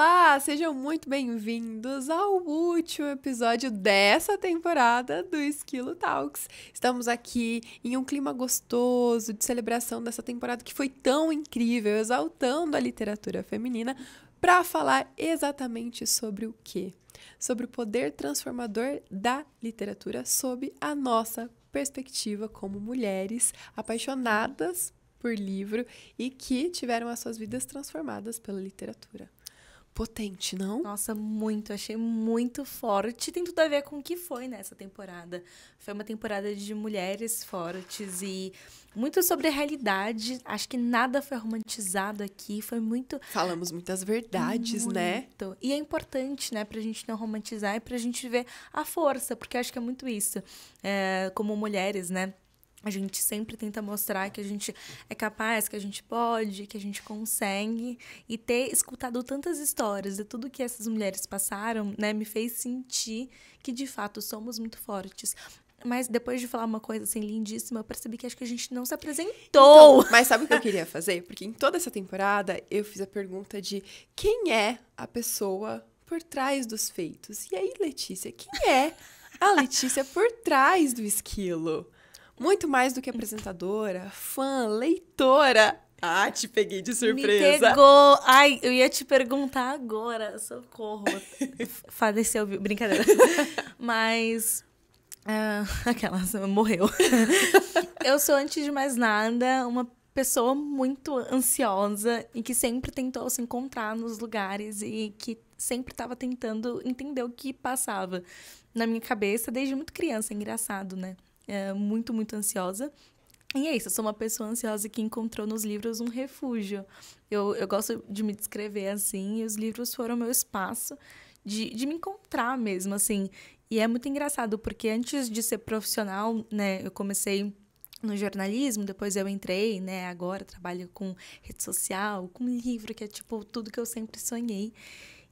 Olá, sejam muito bem-vindos ao último episódio dessa temporada do Esquilo Talks. Estamos aqui em um clima gostoso de celebração dessa temporada que foi tão incrível, exaltando a literatura feminina, para falar exatamente sobre o quê? Sobre o poder transformador da literatura sob a nossa perspectiva como mulheres apaixonadas por livro e que tiveram as suas vidas transformadas pela literatura potente, não? Nossa, muito. Achei muito forte. Tem tudo a ver com o que foi nessa né, temporada. Foi uma temporada de mulheres fortes e muito sobre a realidade. Acho que nada foi romantizado aqui. Foi muito. Falamos muitas verdades, né? muito. né? E é importante, né, pra gente não romantizar e pra gente ver a força, porque acho que é muito isso. É, como mulheres, né? A gente sempre tenta mostrar que a gente é capaz, que a gente pode, que a gente consegue. E ter escutado tantas histórias de tudo que essas mulheres passaram, né, me fez sentir que de fato somos muito fortes. Mas depois de falar uma coisa assim lindíssima, eu percebi que acho que a gente não se apresentou. Então, mas sabe o que eu queria fazer? Porque em toda essa temporada eu fiz a pergunta de quem é a pessoa por trás dos feitos. E aí, Letícia, quem é a Letícia por trás do esquilo? Muito mais do que apresentadora, fã, leitora. Ah, te peguei de surpresa. Me pegou. Ai, eu ia te perguntar agora. Socorro. Faleceu, viu? Brincadeira. Mas. Uh, aquela morreu. eu sou, antes de mais nada, uma pessoa muito ansiosa e que sempre tentou se encontrar nos lugares e que sempre estava tentando entender o que passava na minha cabeça desde muito criança. engraçado, né? é, muito, muito ansiosa. E é isso, eu sou uma pessoa ansiosa que encontrou nos livros um refúgio. Eu, eu gosto de me descrever assim, e os livros foram meu espaço de, de me encontrar mesmo, assim. E é muito engraçado, porque antes de ser profissional, né, eu comecei no jornalismo, depois eu entrei, né, agora trabalho com rede social, com livro, que é tipo tudo que eu sempre sonhei.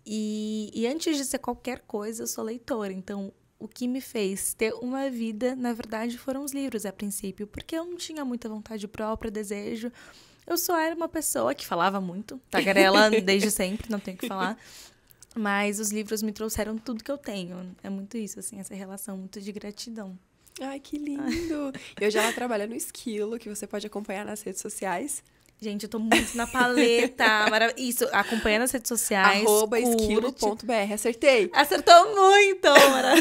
E, e antes de ser qualquer coisa, eu sou leitora, então o que me fez ter uma vida, na verdade, foram os livros a princípio, porque eu não tinha muita vontade própria, desejo. Eu só era uma pessoa que falava muito, tagarela desde sempre, não tenho o que falar. Mas os livros me trouxeram tudo que eu tenho. É muito isso, assim, essa relação muito de gratidão. Ai, que lindo! Ai. Eu já trabalho no Esquilo, que você pode acompanhar nas redes sociais. Gente, eu tô muito na paleta. Isso, acompanha nas redes sociais. Arroba esquilo.br. Acertei. Acertou muito, Mara.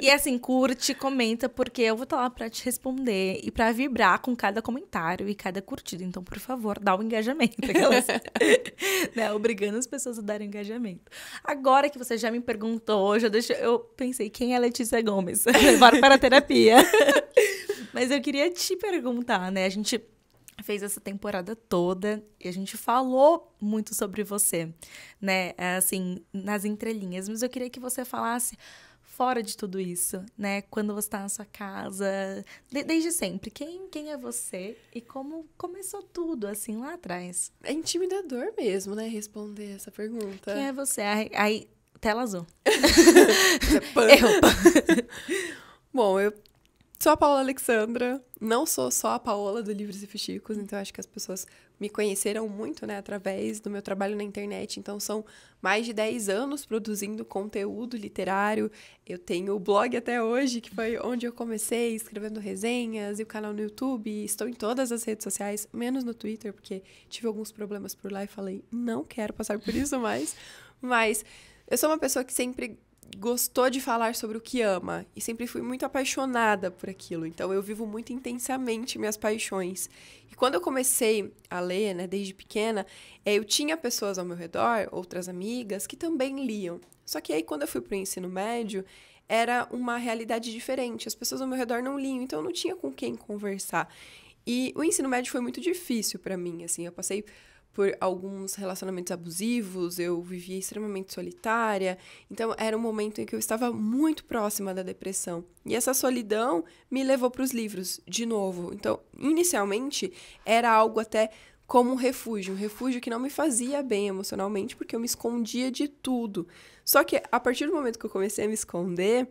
e assim, curte, comenta, porque eu vou estar tá lá pra te responder e pra vibrar com cada comentário e cada curtida. Então, por favor, dá o um engajamento. Aquelas... né? Obrigando as pessoas a darem engajamento. Agora que você já me perguntou, já deixa eu pensei, quem é Letícia Gomes? Bora para a terapia. Mas eu queria te perguntar, né? A gente fez essa temporada toda e a gente falou muito sobre você, né? É, assim, nas entrelinhas. Mas eu queria que você falasse fora de tudo isso, né? Quando você está na sua casa, de, desde sempre. Quem, quem é você e como começou tudo, assim, lá atrás? É intimidador mesmo, né? Responder essa pergunta. Quem é você? Aí, tela azul. É eu. Bom, eu sou a Paola Alexandra, não sou só a Paola do Livros e Fichicos, então acho que as pessoas me conheceram muito, né, através do meu trabalho na internet. Então são mais de 10 anos produzindo conteúdo literário. Eu tenho o blog até hoje, que foi onde eu comecei escrevendo resenhas e o canal no YouTube. Estou em todas as redes sociais, menos no Twitter, porque tive alguns problemas por lá e falei, não quero passar por isso mais. Mas eu sou uma pessoa que sempre gostou de falar sobre o que ama e sempre fui muito apaixonada por aquilo. Então eu vivo muito intensamente minhas paixões. E quando eu comecei a ler, né, desde pequena, eh, eu tinha pessoas ao meu redor, outras amigas, que também liam. Só que aí quando eu fui para o ensino médio, era uma realidade diferente. As pessoas ao meu redor não liam, então eu não tinha com quem conversar. E o ensino médio foi muito difícil para mim, assim, eu passei por alguns relacionamentos abusivos, eu vivia extremamente solitária. Então era um momento em que eu estava muito próxima da depressão. E essa solidão me levou para os livros de novo. Então, inicialmente era algo até como um refúgio, um refúgio que não me fazia bem emocionalmente, porque eu me escondia de tudo. Só que a partir do momento que eu comecei a me esconder,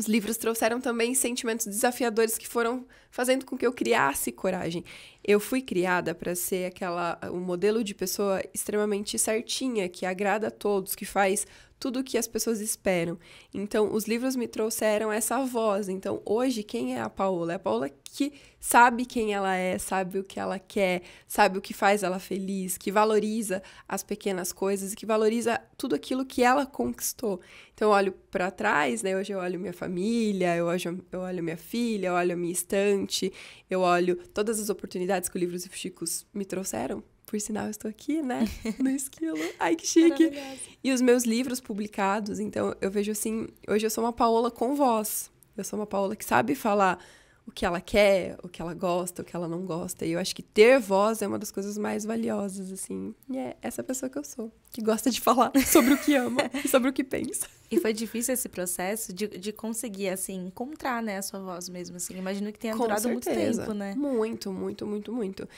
os livros trouxeram também sentimentos desafiadores que foram fazendo com que eu criasse coragem. Eu fui criada para ser aquela um modelo de pessoa extremamente certinha, que agrada a todos, que faz tudo o que as pessoas esperam. Então, os livros me trouxeram essa voz. Então, hoje, quem é a Paola? É a Paola que sabe quem ela é, sabe o que ela quer, sabe o que faz ela feliz, que valoriza as pequenas coisas, que valoriza tudo aquilo que ela conquistou. Então, eu olho para trás, né? Hoje eu olho minha família, eu olho, eu olho minha filha, eu olho a minha estante, eu olho todas as oportunidades que o Livros e Fuxicos me trouxeram por sinal, eu estou aqui, né? No esquilo. Ai, que chique. E os meus livros publicados. Então, eu vejo assim, hoje eu sou uma Paola com voz. Eu sou uma Paola que sabe falar o que ela quer, o que ela gosta, o que ela não gosta. E eu acho que ter voz é uma das coisas mais valiosas, assim. E é essa pessoa que eu sou, que gosta de falar sobre o que ama e sobre o que pensa. E foi difícil esse processo de, de conseguir, assim, encontrar, né, a sua voz mesmo, assim. Imagino que tenha durado muito tempo, né? Muito, muito, muito, muito.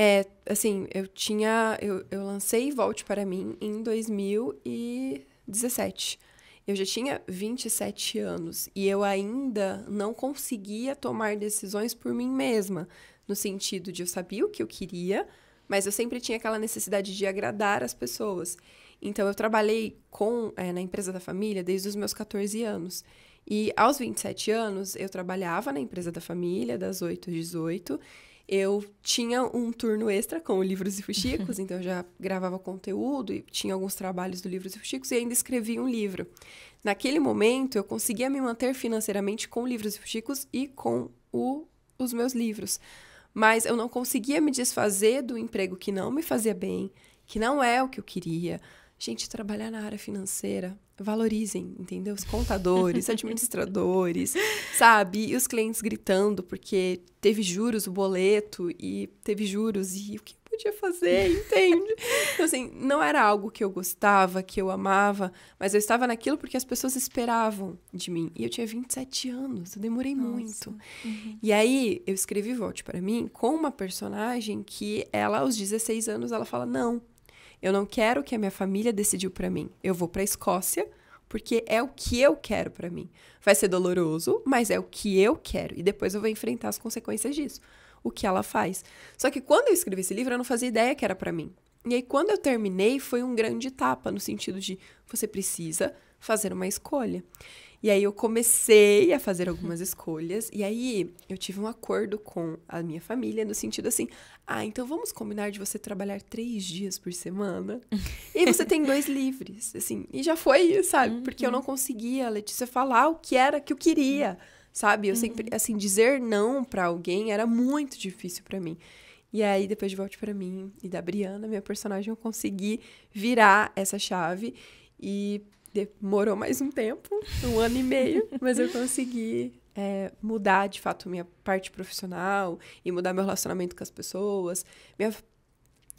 É, assim, eu tinha. Eu, eu lancei Volte para mim em 2017. Eu já tinha 27 anos e eu ainda não conseguia tomar decisões por mim mesma, no sentido de eu sabia o que eu queria, mas eu sempre tinha aquela necessidade de agradar as pessoas. Então eu trabalhei com é, na empresa da família desde os meus 14 anos. E aos 27 anos eu trabalhava na empresa da família das 8 às 18 eu tinha um turno extra com o Livros e Fuxicos, uhum. então eu já gravava conteúdo e tinha alguns trabalhos do Livros e Fuxicos e ainda escrevia um livro. Naquele momento, eu conseguia me manter financeiramente com Livros e Fuxicos e com o, os meus livros. Mas eu não conseguia me desfazer do emprego que não me fazia bem, que não é o que eu queria, Gente, trabalhar na área financeira, valorizem, entendeu? Os contadores, administradores, sabe? E os clientes gritando porque teve juros o boleto e teve juros e o que podia fazer, entende? Então, assim, não era algo que eu gostava, que eu amava, mas eu estava naquilo porque as pessoas esperavam de mim. E eu tinha 27 anos, eu demorei Nossa. muito. Uhum. E aí, eu escrevi Volte para mim com uma personagem que ela, aos 16 anos, ela fala: não eu não quero o que a minha família decidiu para mim. Eu vou para a Escócia porque é o que eu quero para mim. Vai ser doloroso, mas é o que eu quero e depois eu vou enfrentar as consequências disso. O que ela faz. Só que quando eu escrevi esse livro, eu não fazia ideia que era para mim. E aí quando eu terminei, foi um grande tapa no sentido de você precisa fazer uma escolha. E aí eu comecei a fazer algumas escolhas. E aí eu tive um acordo com a minha família, no sentido assim: ah, então vamos combinar de você trabalhar três dias por semana. e você tem dois livres, assim. E já foi, sabe? Uhum. Porque eu não conseguia, Letícia, falar o que era que eu queria, sabe? Eu sempre, uhum. assim, dizer não para alguém era muito difícil para mim. E aí, depois de Volte para mim e da Briana, minha personagem, eu consegui virar essa chave e Demorou mais um tempo, um ano e meio, mas eu consegui é, mudar de fato minha parte profissional e mudar meu relacionamento com as pessoas, me, af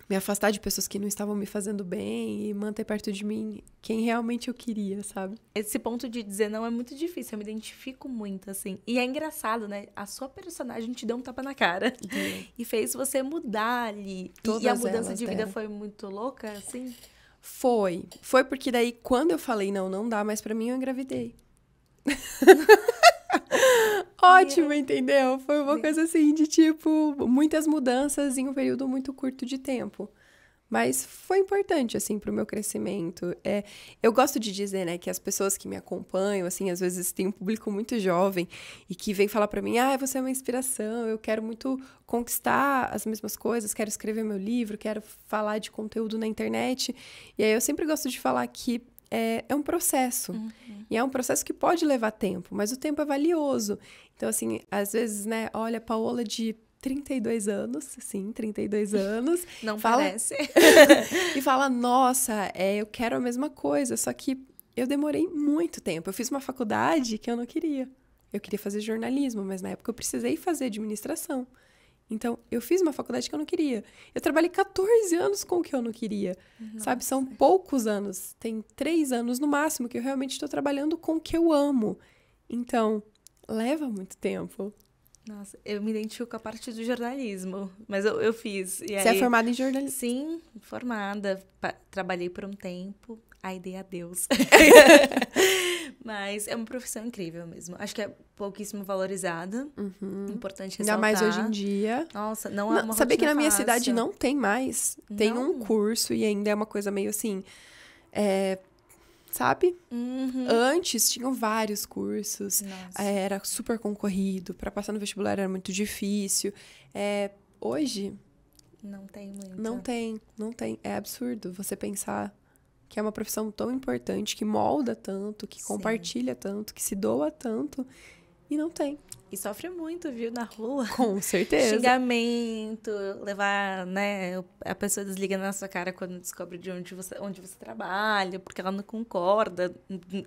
me, afastar de pessoas que não estavam me fazendo bem e manter perto de mim quem realmente eu queria, sabe? Esse ponto de dizer não é muito difícil, eu me identifico muito, assim. E é engraçado, né? A sua personagem te deu um tapa na cara uhum. e fez você mudar ali. Todas e a mudança de vida deram. É. foi muito louca, assim? Foi. Foi porque daí, quando eu falei, não, não dá mais para mim, eu engravidei. Ótimo, entendeu? Foi uma coisa assim de tipo, muitas mudanças em um período muito curto de tempo. Mas foi importante, assim, para o meu crescimento. É, eu gosto de dizer, né, que as pessoas que me acompanham, assim, às vezes tem um público muito jovem e que vem falar para mim, ah, você é uma inspiração, eu quero muito conquistar as mesmas coisas, quero escrever meu livro, quero falar de conteúdo na internet. E aí eu sempre gosto de falar que é, é, um processo. Uhum. E é um processo que pode levar tempo, mas o tempo é valioso. Então, assim, às vezes, né, olha, Paola de 32 anos, sim, 32 anos. Não fala... parece. e fala: Nossa, é, eu quero a mesma coisa, só que eu demorei muito tempo. Eu fiz uma faculdade que eu não queria. Eu queria fazer jornalismo, mas na época eu precisei fazer administração. Então, eu fiz uma faculdade que eu não queria. Eu trabalhei 14 anos com o que eu não queria. Nossa. Sabe? São poucos anos. Tem três anos no máximo que eu realmente estou trabalhando com o que eu amo. Então, leva muito tempo. Nossa, eu me identifico com a parte do jornalismo, mas eu, eu fiz. E Você é aí, é formada em jornalismo? Sim, formada. Trabalhei por um tempo, aí dei adeus. É mas é uma profissão incrível mesmo. Acho que é pouquíssimo valorizada. Uhum. Importante ressaltar. Ainda mais hoje em dia. Nossa, não é uma não, que na fácil. minha cidade não tem mais. Tem não. um curso e ainda é uma coisa meio assim. É, sabe? Uhum. Antes tinham vários cursos, Nossa. É, era super concorrido, para passar no vestibular era muito difícil. É, hoje. Não tem muito. Não tem, não tem. É absurdo você pensar que é uma profissão tão importante, que molda tanto, que Sim. compartilha tanto, que se doa tanto, e não tem. E sofre muito, viu, na rua. Com certeza. Xingamento, levar, né? A pessoa desliga na sua cara quando descobre de onde você, onde você trabalha, porque ela não concorda,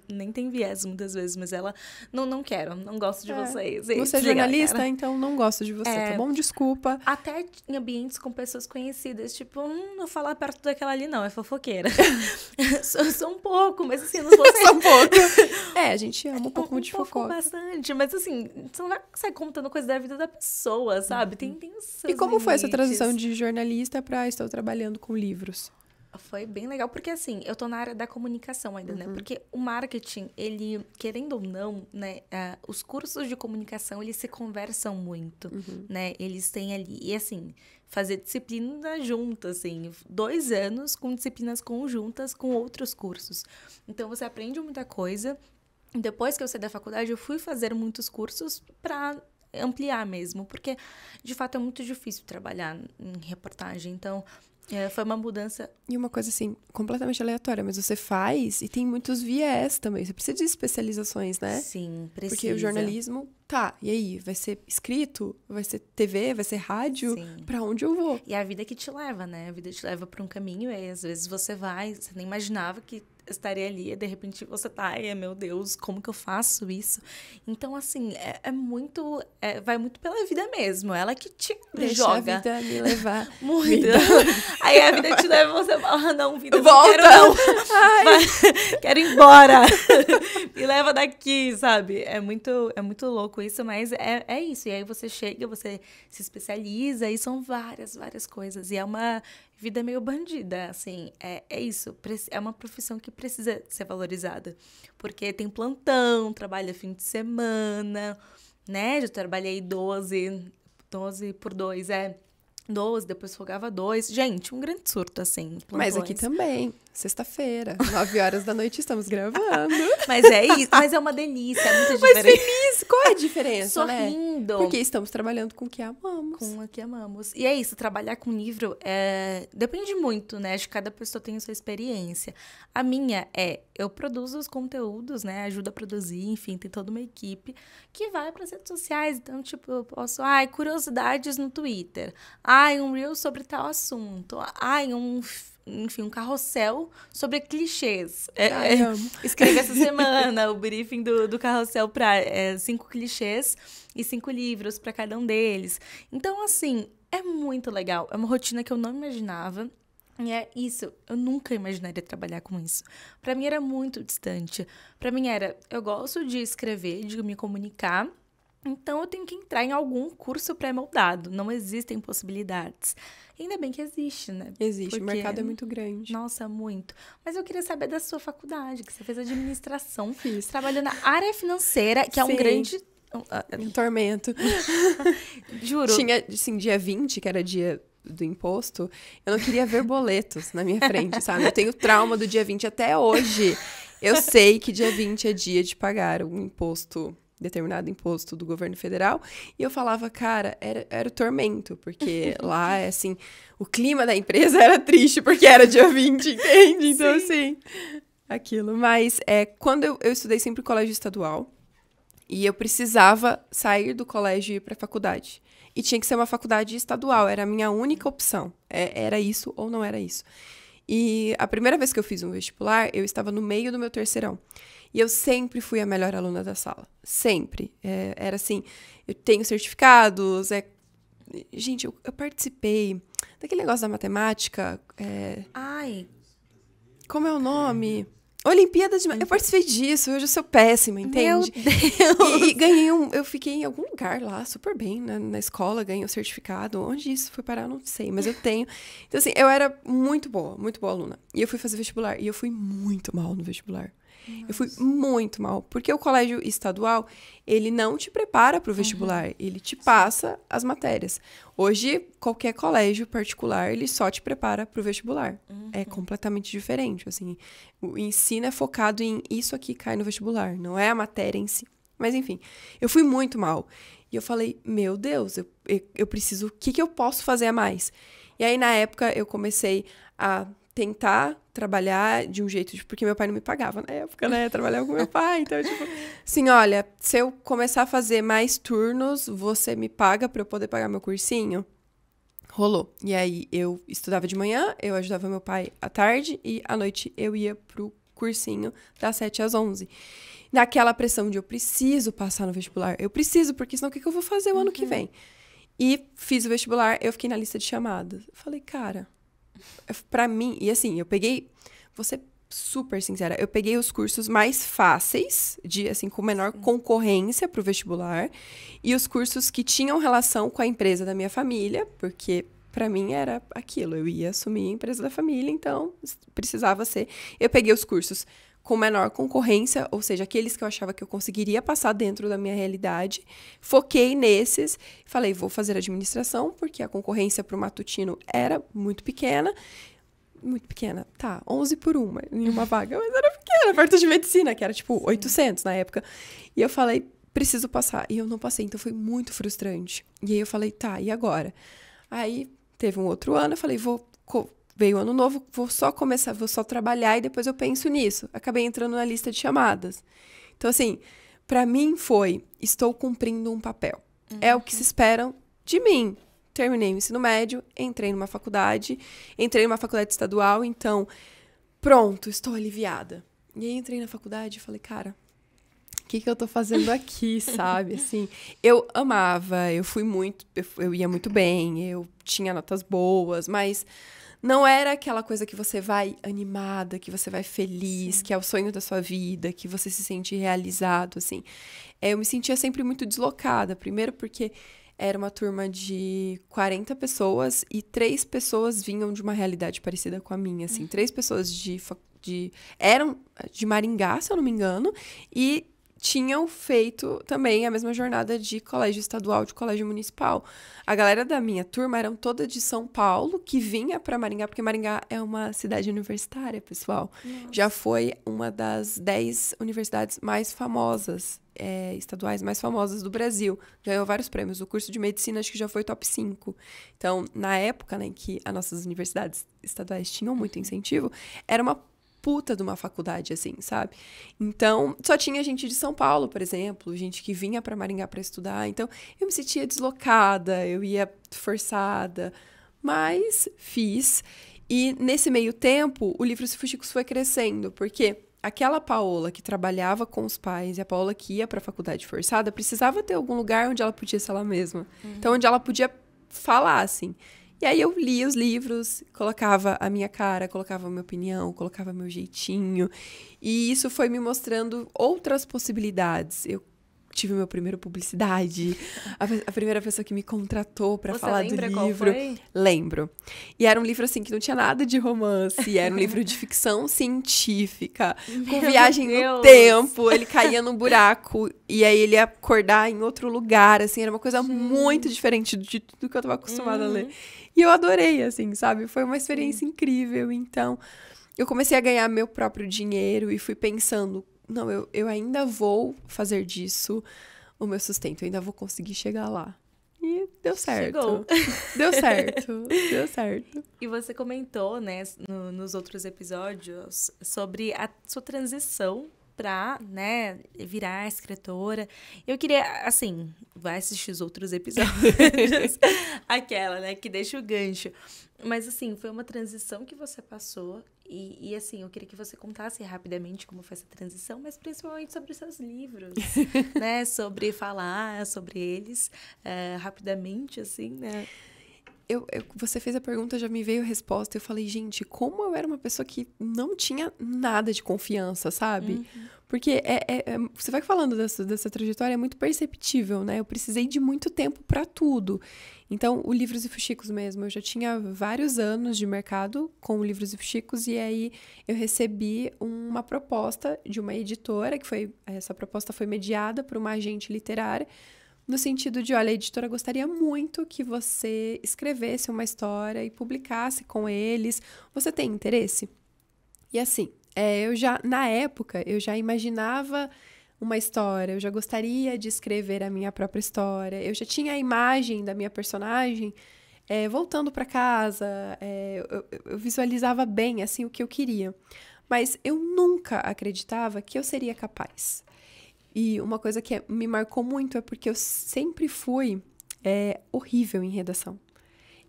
nem tem viés muitas vezes, mas ela não, não quero, não gosto de é. vocês. E você é jornalista, então não gosto de você, tá é, tá bom? Desculpa. Até em ambientes com pessoas conhecidas, tipo, hum, não falar perto daquela ali, não, é fofoqueira. sou, sou, um pouco, mas assim, não sou. sou um pouco. É, a gente ama um é, pouco um, de fofoca. bastante, mas assim, são vai sair contando coisas da vida da pessoa, sabe? Tem, intenção. Uhum. E como limites. foi essa transição de jornalista para estar trabalhando com livros? Foi bem legal, porque assim, eu tô na área da comunicação ainda, né? uhum. né? Porque o marketing, ele, querendo ou não, né? Uh, os cursos de comunicação, eles se conversam muito, uhum. né? Eles têm ali, e assim, fazer disciplina junta, assim, dois anos com disciplinas conjuntas com outros cursos. Então, você aprende muita coisa, depois que eu saí da faculdade, eu fui fazer muitos cursos para ampliar mesmo, porque de fato é muito difícil trabalhar em reportagem. Então, é, foi uma mudança. E uma coisa assim, completamente aleatória, mas você faz e tem muitos viés também. Você precisa de especializações, né? Sim, precisa. Porque o jornalismo, tá, e aí? Vai ser escrito? Vai ser TV? Vai ser rádio? para onde eu vou? E a vida que te leva, né? A vida te leva para um caminho e às vezes você vai, você nem imaginava que estaria ali e de repente você tá, ai é, meu Deus, como que eu faço isso? Então, assim, é, é muito. É, vai muito pela vida mesmo. Ela que te Deixa joga. A vida me levar. muito. Aí a vida te leva e você fala, ah, não, vida, Volta. não quero não. quero ir embora. me leva daqui, sabe? É muito, é muito louco isso, mas é, é isso. E aí você chega, você se especializa e são várias, várias coisas. E é uma vida é meio bandida, assim, é, é isso, é uma profissão que precisa ser valorizada, porque tem plantão, trabalha fim de semana, né, já trabalhei 12, 12 por 2, é, 12, depois folgava 2, gente, um grande surto, assim, plantões. Mas aqui também, Sexta-feira, 9 horas da noite, estamos gravando. mas é isso, mas é uma delícia, é muito diferente. Mas feliz, qual é a diferença, né? Sorrindo. Né? Porque estamos trabalhando com o que amamos. Com o que amamos. E é isso, trabalhar com livro é... depende muito, né? Acho que cada pessoa tem a sua experiência. A minha é, eu produzo os conteúdos, né? Ajuda a produzir, enfim, tem toda uma equipe que vai para as redes sociais. Então, tipo, eu posso, ai, curiosidades no Twitter. Ai, um reel sobre tal assunto. Ai, um enfim, um carrossel sobre clichês. É, Ai, é, escreve essa semana o briefing do, do carrossel para é, cinco clichês e cinco livros para cada um deles. Então, assim, é muito legal. É uma rotina que eu não imaginava. E é isso, eu nunca imaginaria trabalhar com isso. Para mim era muito distante. Para mim era, eu gosto de escrever, de me comunicar, então eu tenho que entrar em algum curso pré-moldado. Não existem possibilidades. Ainda bem que existe, né? Existe, Porque... o mercado é muito grande. Nossa, muito. Mas eu queria saber da sua faculdade, que você fez administração, Fiz. trabalhando na área financeira, que Sim. é um grande um ah, ah, tormento. Juro. Tinha, assim, dia 20, que era dia do imposto, eu não queria ver boletos na minha frente, sabe? Eu tenho trauma do dia 20 até hoje. Eu sei que dia 20 é dia de pagar um imposto determinado imposto do governo federal. E eu falava, cara, era, era o tormento, porque lá, é assim, o clima da empresa era triste, porque era dia 20, entende? Então, Sim. assim, aquilo. Mas é, quando eu, eu estudei sempre colégio estadual, e eu precisava sair do colégio e ir para a faculdade. E tinha que ser uma faculdade estadual, era a minha única opção. É, era isso ou não era isso. E a primeira vez que eu fiz um vestibular, eu estava no meio do meu terceirão. E eu sempre fui a melhor aluna da sala. Sempre. É, era assim, eu tenho certificados, é. Gente, eu, eu participei daquele negócio da matemática. É... Ai. Como é o nome? Olimpíada de. Eu participei disso, hoje eu sou péssima, entende? Meu Deus! E, e ganhei um. Eu fiquei em algum lugar lá, super bem, na, na escola, ganhei o um certificado. Onde isso foi parar, não sei, mas eu tenho. Então, assim, eu era muito boa, muito boa aluna. E eu fui fazer vestibular. E eu fui muito mal no vestibular. Nossa. Eu fui muito mal, porque o colégio estadual, ele não te prepara para o vestibular, uhum. ele te passa as matérias. Hoje, qualquer colégio particular, ele só te prepara para o vestibular. É uhum. É completamente diferente, assim. O ensino é focado em isso aqui cai no vestibular, não é a matéria em si. Mas enfim, eu fui muito mal. E eu falei, meu Deus, eu, eu, eu preciso, o que, que eu posso fazer a mais? E aí, na época, eu comecei a tentar trabalhar de um jeito, tipo, porque meu pai não me pagava na época, né? Eu trabalhava com meu pai, então, tipo, assim, olha, se eu começar a fazer mais turnos, você me paga para eu poder pagar meu cursinho? Rolou. E aí eu estudava de manhã, eu ajudava meu pai à tarde e à noite eu ia pro cursinho das 7 às 11. Naquela pressão de eu preciso passar no vestibular, eu preciso, porque senão o que, que eu vou fazer o uhum. ano que uhum. vem? E fiz o vestibular, eu fiquei na lista de chamadas. Falei, cara, é, para mim, e assim, eu peguei, você super sincera, eu peguei os cursos mais fáceis, de assim, com menor Sim. concorrência para o vestibular, e os cursos que tinham relação com a empresa da minha família, porque para mim era aquilo, eu ia assumir a empresa da família, então precisava ser. Eu peguei os cursos com menor concorrência, ou seja, aqueles que eu achava que eu conseguiria passar dentro da minha realidade. Foquei nesses, falei, vou fazer administração, porque a concorrência para o matutino era muito pequena. Muito pequena, tá, 11 por uma em uma vaga, mas era pequena, perto de medicina, que era tipo 800 na época. E eu falei, preciso passar. E eu não passei, então foi muito frustrante. E aí eu falei, tá, e agora? Aí teve um outro ano, eu falei, vou veio ano novo, vou só começar, vou só trabalhar e depois eu penso nisso. Acabei entrando na lista de chamadas. Então, assim, para mim foi, estou cumprindo um papel. Uhum. É o que se uhum. esperam de mim. Terminei o ensino médio, entrei numa faculdade, entrei numa faculdade estadual, então, pronto, estou aliviada. E aí entrei na faculdade e falei, cara, o que, que eu tô fazendo aqui, sabe? Assim, eu amava, eu fui muito, eu, eu ia muito bem, eu tinha notas boas, mas não era aquela coisa que você vai animada, que você vai feliz, Sim. que é o sonho da sua vida, que você se sente realizado, assim. É, eu me sentia sempre muito deslocada, primeiro porque era uma turma de 40 pessoas e três pessoas vinham de uma realidade parecida com a minha, assim. Uhum. Três pessoas de, de... eram de Maringá, se eu não me engano, e tinham feito também a mesma jornada de colégio estadual, de colégio municipal. A galera da minha turma eram toda de São Paulo, que vinha para Maringá, porque Maringá é uma cidade universitária, pessoal. Nossa. Já foi uma das dez universidades mais famosas, é, estaduais mais famosas do Brasil. Já ganhou vários prêmios. O curso de medicina acho que já foi top 5. Então, na época né, em que as nossas universidades estaduais tinham muito incentivo, era uma puta de uma faculdade, assim, sabe? Então, só tinha gente de São Paulo, por exemplo, gente que vinha para Maringá para estudar. Então, eu me sentia deslocada, eu ia forçada, mas fiz. E nesse meio tempo, o livro Cifuxicos foi crescendo, porque aquela Paola que trabalhava com os pais e a Paola que ia para a faculdade forçada precisava ter algum lugar onde ela podia ser ela mesma. Uhum. Então, onde ela podia falar, assim. E aí eu lia os livros, colocava a minha cara, colocava a minha opinião, colocava meu jeitinho. E isso foi me mostrando outras possibilidades. Eu tive meu primeiro publicidade, a, a primeira pessoa que me contratou para falar do livro. Lembro. E era um livro assim que não tinha nada de romance, era um livro de ficção científica, meu com viagem Deus. no tempo, ele caía num buraco e aí ele ia acordar em outro lugar, assim, era uma coisa muito diferente de tudo que eu estava acostumada a ler. Uhum. E eu adorei, assim, sabe? Foi uma experiência Sim. incrível, então eu comecei a ganhar meu próprio dinheiro e fui pensando não, eu, eu ainda vou fazer disso o meu sustento, eu ainda vou conseguir chegar lá. E deu certo. Chegou. Deu certo. deu certo. E você comentou, né, no, nos outros episódios, sobre a sua transição pra, né, virar escritora. Eu queria, assim, vai assistir os outros episódios. Aquela, né, que deixa o gancho. Mas, assim, foi uma transição que você passou e, e, assim, eu queria que você contasse rapidamente como foi essa transição, mas principalmente sobre seus livros, né? Sobre falar sobre eles uh, rapidamente, assim, né? eu, eu, você fez a pergunta, já me veio a resposta. Eu falei, gente, como eu era uma pessoa que não tinha nada de confiança, sabe? Uhum. Porque é, é, é, você vai falando dessa, dessa trajetória, é muito perceptível, né? Eu precisei de muito tempo para tudo. Então, o Livros e Fuxicos mesmo, eu já tinha vários anos de mercado com o Livros e Fuxicos, e aí eu recebi uma proposta de uma editora, que foi. Essa proposta foi mediada por uma agente literária no sentido de, olha, a editora gostaria muito que você escrevesse uma história e publicasse com eles. Você tem interesse? E assim, é, eu já na época eu já imaginava uma história, eu já gostaria de escrever a minha própria história, eu já tinha a imagem da minha personagem. É, voltando para casa, é, eu, eu visualizava bem assim o que eu queria, mas eu nunca acreditava que eu seria capaz. E uma coisa que é, me marcou muito é porque eu sempre fui é, horrível em redação.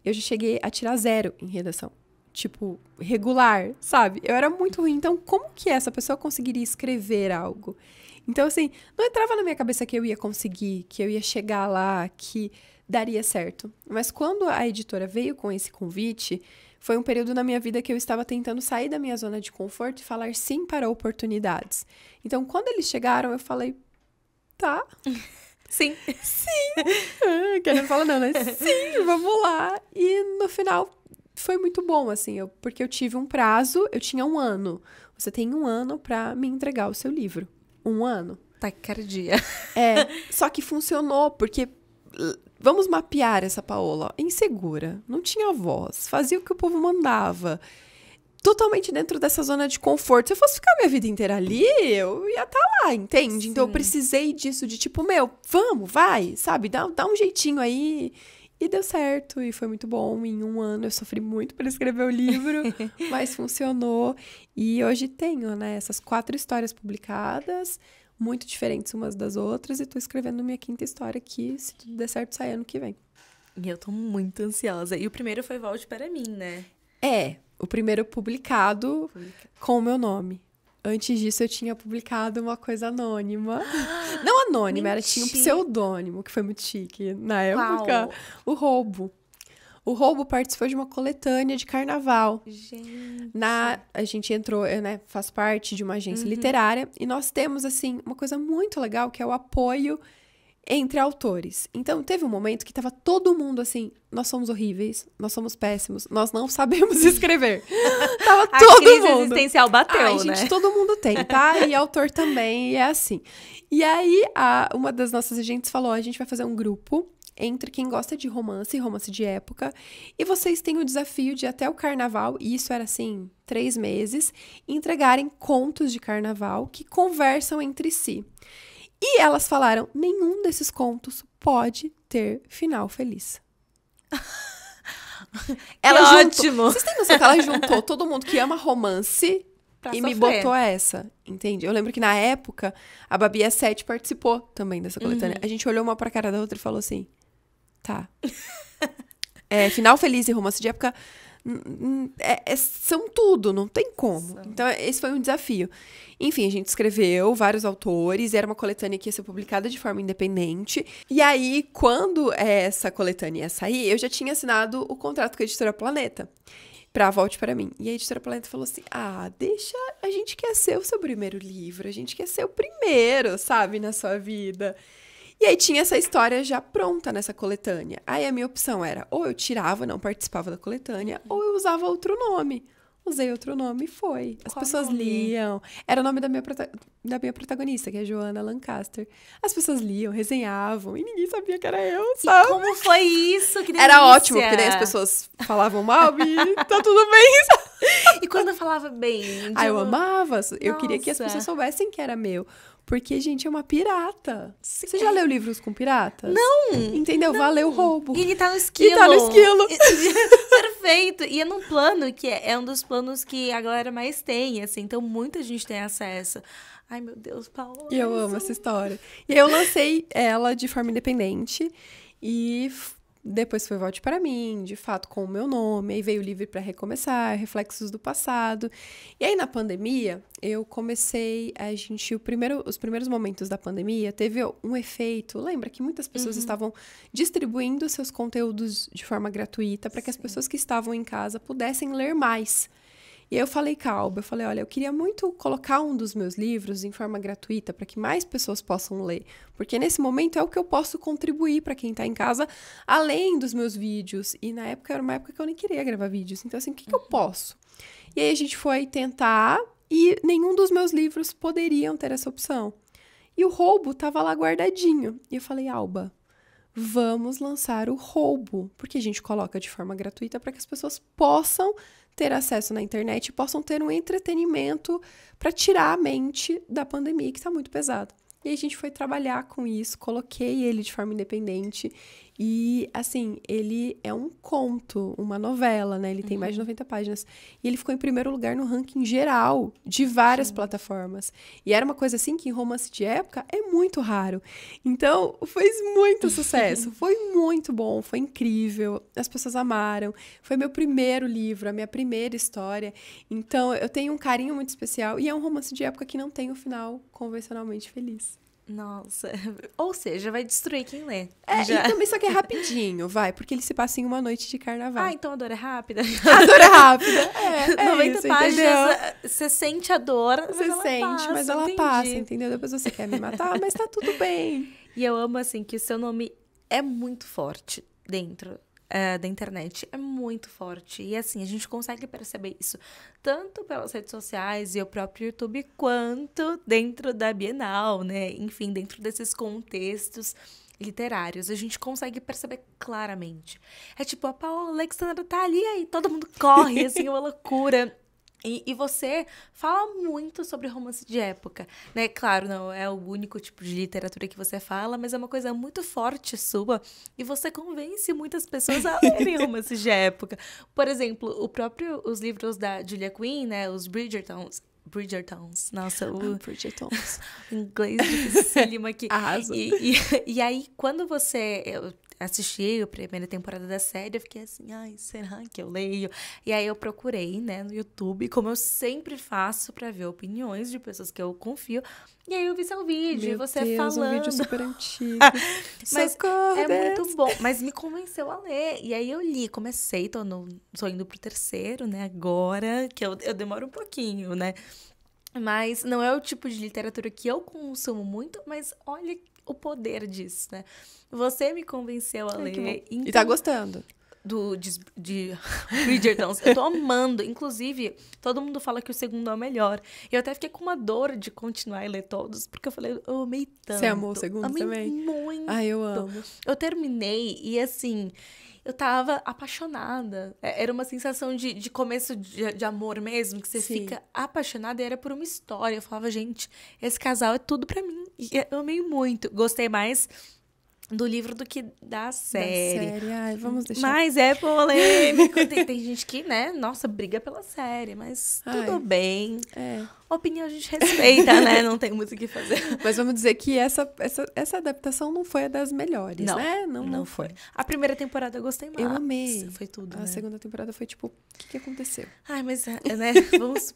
Eu já cheguei a tirar zero em redação. Tipo, regular, sabe? Eu era muito ruim. Então, como que essa pessoa conseguiria escrever algo? Então, assim, não entrava na minha cabeça que eu ia conseguir, que eu ia chegar lá, que daria certo. Mas quando a editora veio com esse convite, foi um período na minha vida que eu estava tentando sair da minha zona de conforto e falar sim para oportunidades. Então, quando eles chegaram, eu falei: tá. Sim. Sim. Ah, Querendo falar, não, né? Sim, vamos lá. E no final foi muito bom, assim, eu, porque eu tive um prazo, eu tinha um ano. Você tem um ano para me entregar o seu livro. Um ano. Taquicardia. É. Só que funcionou, porque Vamos mapear essa Paola. Insegura, não tinha voz, fazia o que o povo mandava. Totalmente dentro dessa zona de conforto. Se eu fosse ficar minha vida inteira ali, eu ia estar tá lá, entende? Sim. Então eu precisei disso, de tipo, meu, vamos, vai, sabe? Dá, dá um jeitinho aí. E deu certo, e foi muito bom. Em um ano eu sofri muito para escrever o livro, mas funcionou. E hoje tenho, né, essas quatro histórias publicadas muito diferentes umas das outras e tô escrevendo minha quinta história que, se tudo der certo, sai ano que vem. E eu tô muito ansiosa. E o primeiro foi Volte para mim, né? É, o primeiro publicado com o meu nome. Antes disso, eu tinha publicado uma coisa anônima. Não anônima, Mentira. era tinha um pseudônimo, que foi muito chique na época. Uau. O roubo. O Roubo participou de uma coletânea de carnaval. Gente. Na, a gente entrou, eu, né, faz parte de uma agência uhum. literária e nós temos assim uma coisa muito legal que é o apoio entre autores. Então, teve um momento que tava todo mundo assim: nós somos horríveis, nós somos péssimos, nós não sabemos escrever. tava todo a crise mundo. existencial bateu, Ai, né? gente, todo mundo tem, tá? E autor também, e é assim. E aí, a, uma das nossas agentes falou: a gente vai fazer um grupo entre quem gosta de romance e romance de época, e vocês têm o desafio de até o carnaval, e isso era assim, três meses, entregarem contos de carnaval que conversam entre si. E elas falaram: nenhum desses contos pode ter final feliz. ela juntou, ótimo! Vocês têm noção que ela juntou todo mundo que ama romance Pra e sofrer. me botou essa, entende? Eu lembro que na época a Babi 7 participou também dessa coletânea. Uhum. A gente olhou uma pra cara da outra e falou assim: Tá. é, final feliz e romance de época é, é, são tudo, não tem como. Então, esse foi um desafio. Enfim, a gente escreveu vários autores, era uma coletânea que ia ser publicada de forma independente. E aí, quando é, essa coletânea ia sair, eu já tinha assinado o contrato com a editora Planeta pra Volte para mim. E a editora Planeta falou assim: ah, deixa. A gente quer ser o seu primeiro livro, a gente quer ser o primeiro, sabe, na sua vida. E aí tinha essa história já pronta nessa coletânea. Aí a minha opção era ou eu tirava, não participava da coletânea, uhum. ou eu usava outro nome. Usei outro nome e foi. As Qual pessoas nome? liam. Era o nome da minha, da minha protagonista, que é Joana Lancaster. As pessoas liam, resenhavam, e ninguém sabia que era eu, sabe? E como foi isso? Que Era ótimo, porque daí as pessoas falavam mal e tá tudo bem, sabe? E quando eu falava bem? Ah, eu amava. Eu Nossa. queria que as pessoas soubessem que era meu. Porque, gente, é uma pirata. Sim. Você já leu livros com piratas? Não! Entendeu? Não. Valeu o roubo. E ele tá no esquilo. E tá no esquilo. Perfeito. E é num plano que é, é um dos planos que a galera mais tem, assim. Então, muita gente tem acesso. Ai, meu Deus, paulo E eu amo essa história. E eu lancei ela de forma independente. E depois foi Volte para mim, de fato, com o meu nome. Aí veio Livre para Recomeçar, Reflexos do Passado. E aí na pandemia, eu comecei a gente. O primeiro, os primeiros momentos da pandemia teve um efeito. Lembra que muitas pessoas uhum. estavam distribuindo seus conteúdos de forma gratuita para que as pessoas que estavam em casa pudessem ler mais. E aí eu falei, Calba, eu falei, olha, eu queria muito colocar um dos meus livros em forma gratuita para que mais pessoas possam ler, porque nesse momento é o que eu posso contribuir para quem está em casa, além dos meus vídeos. E na época era uma época que eu nem queria gravar vídeos, então assim, o que, que eu uhum. posso? E aí a gente foi tentar e nenhum dos meus livros poderiam ter essa opção. E o roubo estava lá guardadinho. E eu falei, Alba, vamos lançar o roubo, porque a gente coloca de forma gratuita para que as pessoas possam ter acesso na internet e possam ter um entretenimento para tirar a mente da pandemia, que está muito pesada. E a gente foi trabalhar com isso, coloquei ele de forma independente e, assim, ele é um conto, uma novela, né? Ele uhum. tem mais de 90 páginas. E ele ficou em primeiro lugar no ranking geral de várias Sim. plataformas. E era uma coisa, assim, que em romance de época é muito raro. Então, fez muito sucesso. foi muito bom, foi incrível. As pessoas amaram. Foi meu primeiro livro, a minha primeira história. Então, eu tenho um carinho muito especial. E é um romance de época que não tem o um final convencionalmente feliz. Nossa. Ou seja, vai destruir quem lê. É, Já. e também só que é rapidinho, vai, porque ele se passa em uma noite de carnaval. Ah, então a dor é rápida. A dor é rápida. É, 90 é isso, páginas, entendeu? É, você sente a dor, você mas sente, passa, mas ela entendi. passa, entendeu? Depois você quer me matar, mas tá tudo bem. E eu amo assim que o seu nome é muito forte dentro uh, da internet é muito forte. E assim, a gente consegue perceber isso tanto pelas redes sociais e o próprio YouTube, quanto dentro da Bienal, né? Enfim, dentro desses contextos literários, a gente consegue perceber claramente. É tipo, a Paula Alexandra tá ali, aí todo mundo corre, assim, é uma loucura. E, e, você fala muito sobre romance de época, né? Claro, não é o único tipo de literatura que você fala, mas é uma coisa muito forte sua e você convence muitas pessoas a lerem romances de época. Por exemplo, o próprio os livros da Julia Quinn, né? Os Bridgertons, Bridgertons. Nossa, o. Ah, Bridgertons. inglês dificílimo aqui. Arrasa. E, e, e, aí, quando você. Eu assisti a primeira temporada da série, eu fiquei assim, ai, será que eu leio? E aí eu procurei, né, no YouTube, como eu sempre faço para ver opiniões de pessoas que eu confio. E aí eu vi seu vídeo, Meu você Deus, falando. um vídeo super antigo. Mas Socorro, é Deus. muito bom. Mas me convenceu a ler. E aí eu li, comecei, tô, no, tô indo pro terceiro, né, agora, que eu, eu demoro um pouquinho, né? Mas não é o tipo de literatura que eu consumo muito, mas olha o poder disso, né? Você me convenceu a ler. Então, e tá então, gostando. Do, de, de Bridgerton. Eu tô amando. Inclusive, todo mundo fala que o segundo é o melhor. Eu até fiquei com uma dor de continuar e ler todos, porque eu falei, eu amei tanto. Você amou o segundo amei também? Muito. Ai, eu amo. Eu terminei e assim eu tava apaixonada. É, era uma sensação de, de começo de, de amor mesmo, que você Sim. fica apaixonada e era por uma história. Eu falava, gente, esse casal é tudo para mim. E eu amei muito. Gostei mais do livro do que da série. Da série, ai, vamos deixar. Mas é polêmico. tem, tem, gente que, né, nossa, briga pela série, mas ai. tudo bem. É opinião a gente respeita, né? Não tem muito o que fazer. Mas vamos dizer que essa, essa, essa adaptação não foi a das melhores, não, né? Não, não, foi. A primeira temporada eu gostei mais. Eu amei. Foi tudo. A né? segunda temporada foi tipo, o que, que aconteceu? Ai, mas, é, né? Vamos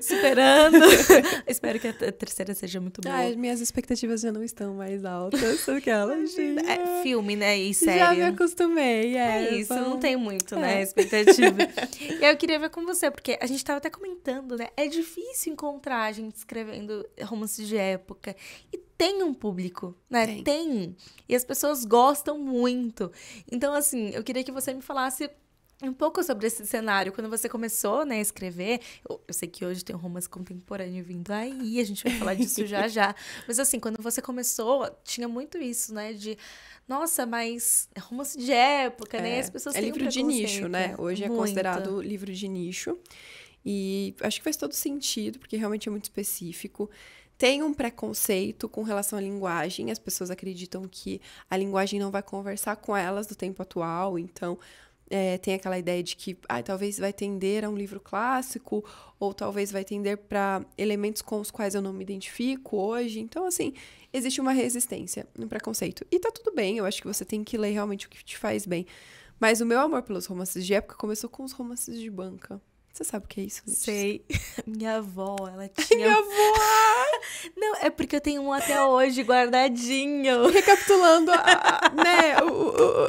superando. Espero que a terceira seja muito boa. Ai, minhas expectativas já não estão mais altas do que elas. É filme, né? E série. Já me acostumei. É, é isso, não tem muito, né, é. né? Expectativa. e aí eu queria ver com você, porque a gente tava até comentando, né? É difícil encontrar encontrar gente escrevendo romances de época. E tem um público, né? Tem. tem. E as pessoas gostam muito. Então, assim, eu queria que você me falasse um pouco sobre esse cenário. Quando você começou né, a escrever, eu, eu, sei que hoje tem um romance contemporâneo vindo aí, a gente vai falar disso já já. Mas assim, quando você começou, tinha muito isso, né? De, nossa, mas é romance de época, né? é, né? As pessoas é livro de nicho, né? Hoje é muito. é considerado livro de nicho. E acho que faz todo sentido, porque realmente é muito específico. Tem um preconceito com relação à linguagem, as pessoas acreditam que a linguagem não vai conversar com elas do tempo atual, então é, tem aquela ideia de que ah, talvez vai tender a um livro clássico, ou talvez vai tender para elementos com os quais eu não me identifico hoje. Então, assim, existe uma resistência no preconceito. E tá tudo bem, eu acho que você tem que ler realmente o que te faz bem. Mas o meu amor pelos romances de época começou com os romances de banca. Você sabe o que é isso? Gente? Sei. Minha avó, ela tinha. Minha avó! Não, é porque eu tenho um até hoje guardadinho. Recapitulando, a, né, o, o,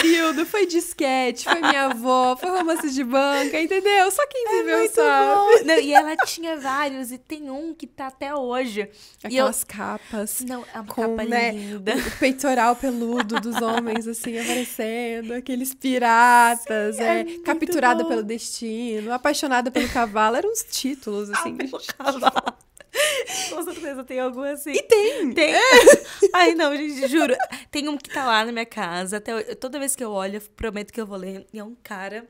período, foi disquete, foi minha avó, foi romance de banca, entendeu? Só quem é viveu é sabe. Não, e ela tinha vários, e tem um que tá até hoje. Aquelas eu... capas. Não, é a com, capa né, linda. O peitoral peludo dos homens, assim, aparecendo, aqueles piratas, Sim, é, é capturada bom. pelo destino, apaixonada pelo cavalo, eram uns títulos, assim. Ah, pelo cavalo. Com certeza tem algum assim. E tem! Tem! É. Ai, não, gente, juro. Tem um que tá lá na minha casa. Até, toda vez que eu olho, eu prometo que eu vou ler. E é um cara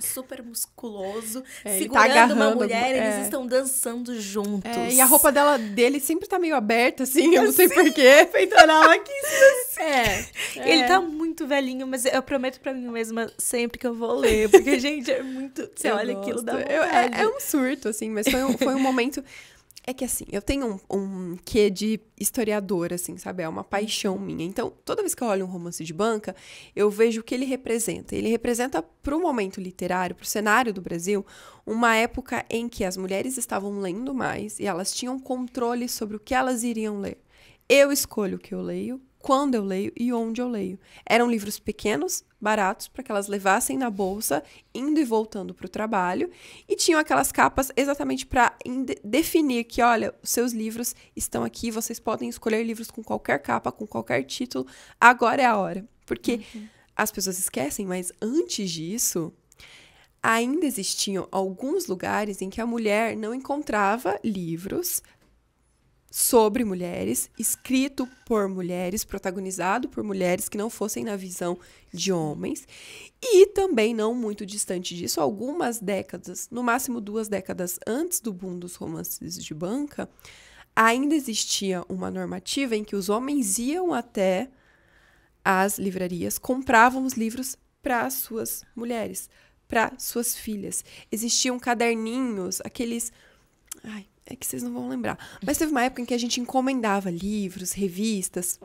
super musculoso, é, tá segurando tá uma mulher, é. eles estão dançando juntos. É, e a roupa dela dele sempre tá meio aberta, assim, eu não é. assim. sei porquê. Peitoral aqui, assim. É, Ele tá muito velhinho, mas eu prometo para mim mesma sempre que eu vou ler, porque, gente, é muito... Você eu olha gosto. aquilo, da eu, é, é, um surto, assim, mas foi um, foi um momento... É que assim, eu tenho um, um quê de historiador, assim, sabe? É uma paixão uhum. minha. Então, toda vez que eu olho um romance de banca, eu vejo o que ele representa. Ele representa, para o momento literário, para o cenário do Brasil, uma época em que as mulheres estavam lendo mais e elas tinham controle sobre o que elas iriam ler. Eu escolho o que eu leio, quando eu leio e onde eu leio. Eram livros pequenos, baratos, para que elas levassem na bolsa, indo e voltando para o trabalho, e tinham aquelas capas exatamente para definir que, olha, os seus livros estão aqui, vocês podem escolher livros com qualquer capa, com qualquer título, agora é a hora. Porque uhum. as pessoas esquecem, mas antes disso, ainda existiam alguns lugares em que a mulher não encontrava livros sobre mulheres, escrito por mulheres, protagonizado por mulheres que não fossem na visão de homens, e também não muito distante disso, algumas décadas, no máximo duas décadas antes do boom dos romances de banca, ainda existia uma normativa em que os homens iam até as livrarias, compravam os livros para as suas mulheres, para suas filhas. Existiam caderninhos, aqueles Ai, é que vocês não vão lembrar. Mas teve uma época em que a gente encomendava livros, revistas,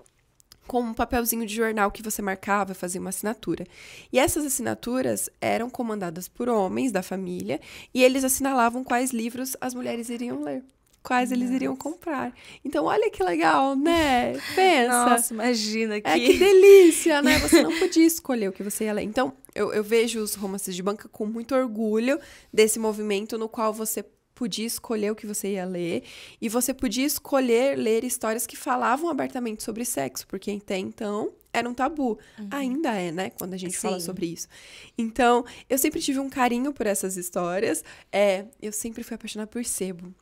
com um papelzinho de jornal que você marcava, fazia uma assinatura. E essas assinaturas eram comandadas por homens da família e eles assinalavam quais livros as mulheres iriam ler. Quais Nossa. eles iriam comprar. Então, olha que legal, né? Pensa. Nossa, imagina é que. É, que delícia, né? Você não podia escolher o que você ia ler. Então, eu, eu vejo os romances de banca com muito orgulho desse movimento no qual você podia escolher o que você ia ler e você podia escolher ler histórias que falavam abertamente sobre sexo, porque até então era um tabu. Uhum. Ainda é, né? Quando a gente Sim. fala sobre isso. Então, eu sempre tive um carinho por essas histórias. É, eu sempre fui apaixonada por sebo.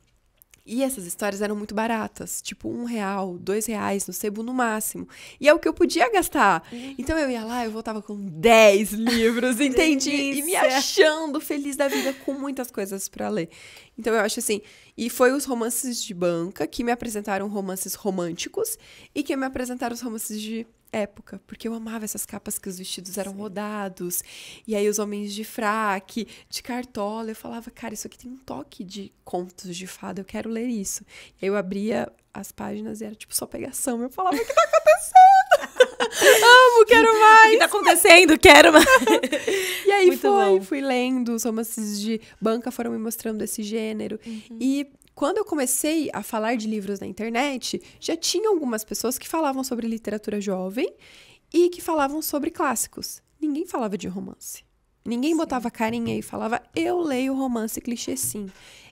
E essas histórias eram muito baratas, tipo um real, dois reais no sebo no máximo. E é o que eu podia gastar. Uhum. Então eu ia lá, eu voltava com dez livros, entendi? e me achando feliz da vida com muitas coisas para ler. Então eu acho assim, e foi os romances de banca que me apresentaram romances românticos e que me apresentaram os romances de época, porque eu amava essas capas que os vestidos eram Sim. rodados, e aí os homens de fraque, de cartola, eu falava, cara, isso aqui tem um toque de contos de fada, eu quero ler isso. E aí eu abria as páginas e era tipo só pegação, eu falava, o que tá acontecendo? Amo, quero mais! O que tá acontecendo? Quero mais! e aí Muito foi, bom. fui lendo, os romances de banca foram me mostrando esse gênero, uhum. e quando eu comecei a falar de livros na internet, já tinha algumas pessoas que falavam sobre literatura jovem e que falavam sobre clássicos. Ninguém falava de romance. Ninguém sim. botava carinha e falava, eu leio romance clichê sim.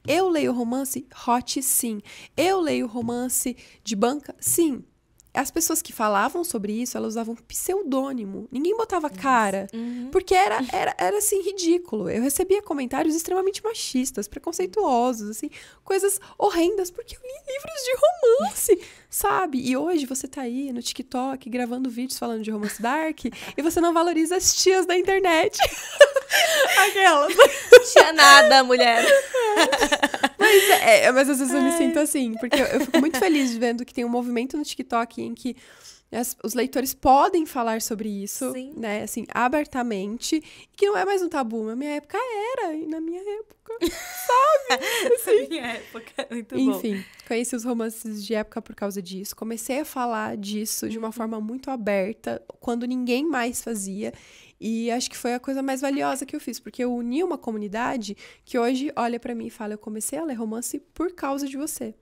Eu leio romance hot sim. Eu leio romance de banca sim as pessoas que falavam sobre isso, elas usavam pseudônimo. Ninguém botava cara. Uhum. Porque era, era, era, assim, ridículo. Eu recebia comentários extremamente machistas, preconceituosos, assim, coisas horrendas, porque eu li livros de romance sabe? E hoje você tá aí no TikTok gravando vídeos falando de romance dark e você não valoriza as tias da internet. Aquelas. Tia nada, mulher. Mas, é, mas às vezes eu me sinto assim, porque eu, eu fico muito feliz vendo que tem um movimento no TikTok em que as, os leitores podem falar sobre isso, Sim. né? Assim, abertamente. que não é mais um tabu. Na minha época era, e na minha época, sabe? Assim. na minha época, muito Enfim, bom. conheci os romances de época por causa disso. Comecei a falar disso de uma uhum. forma muito aberta, quando ninguém mais fazia. E acho que foi a coisa mais valiosa que eu fiz, porque eu uni uma comunidade que hoje olha para mim e fala: eu comecei a ler romance por causa de você.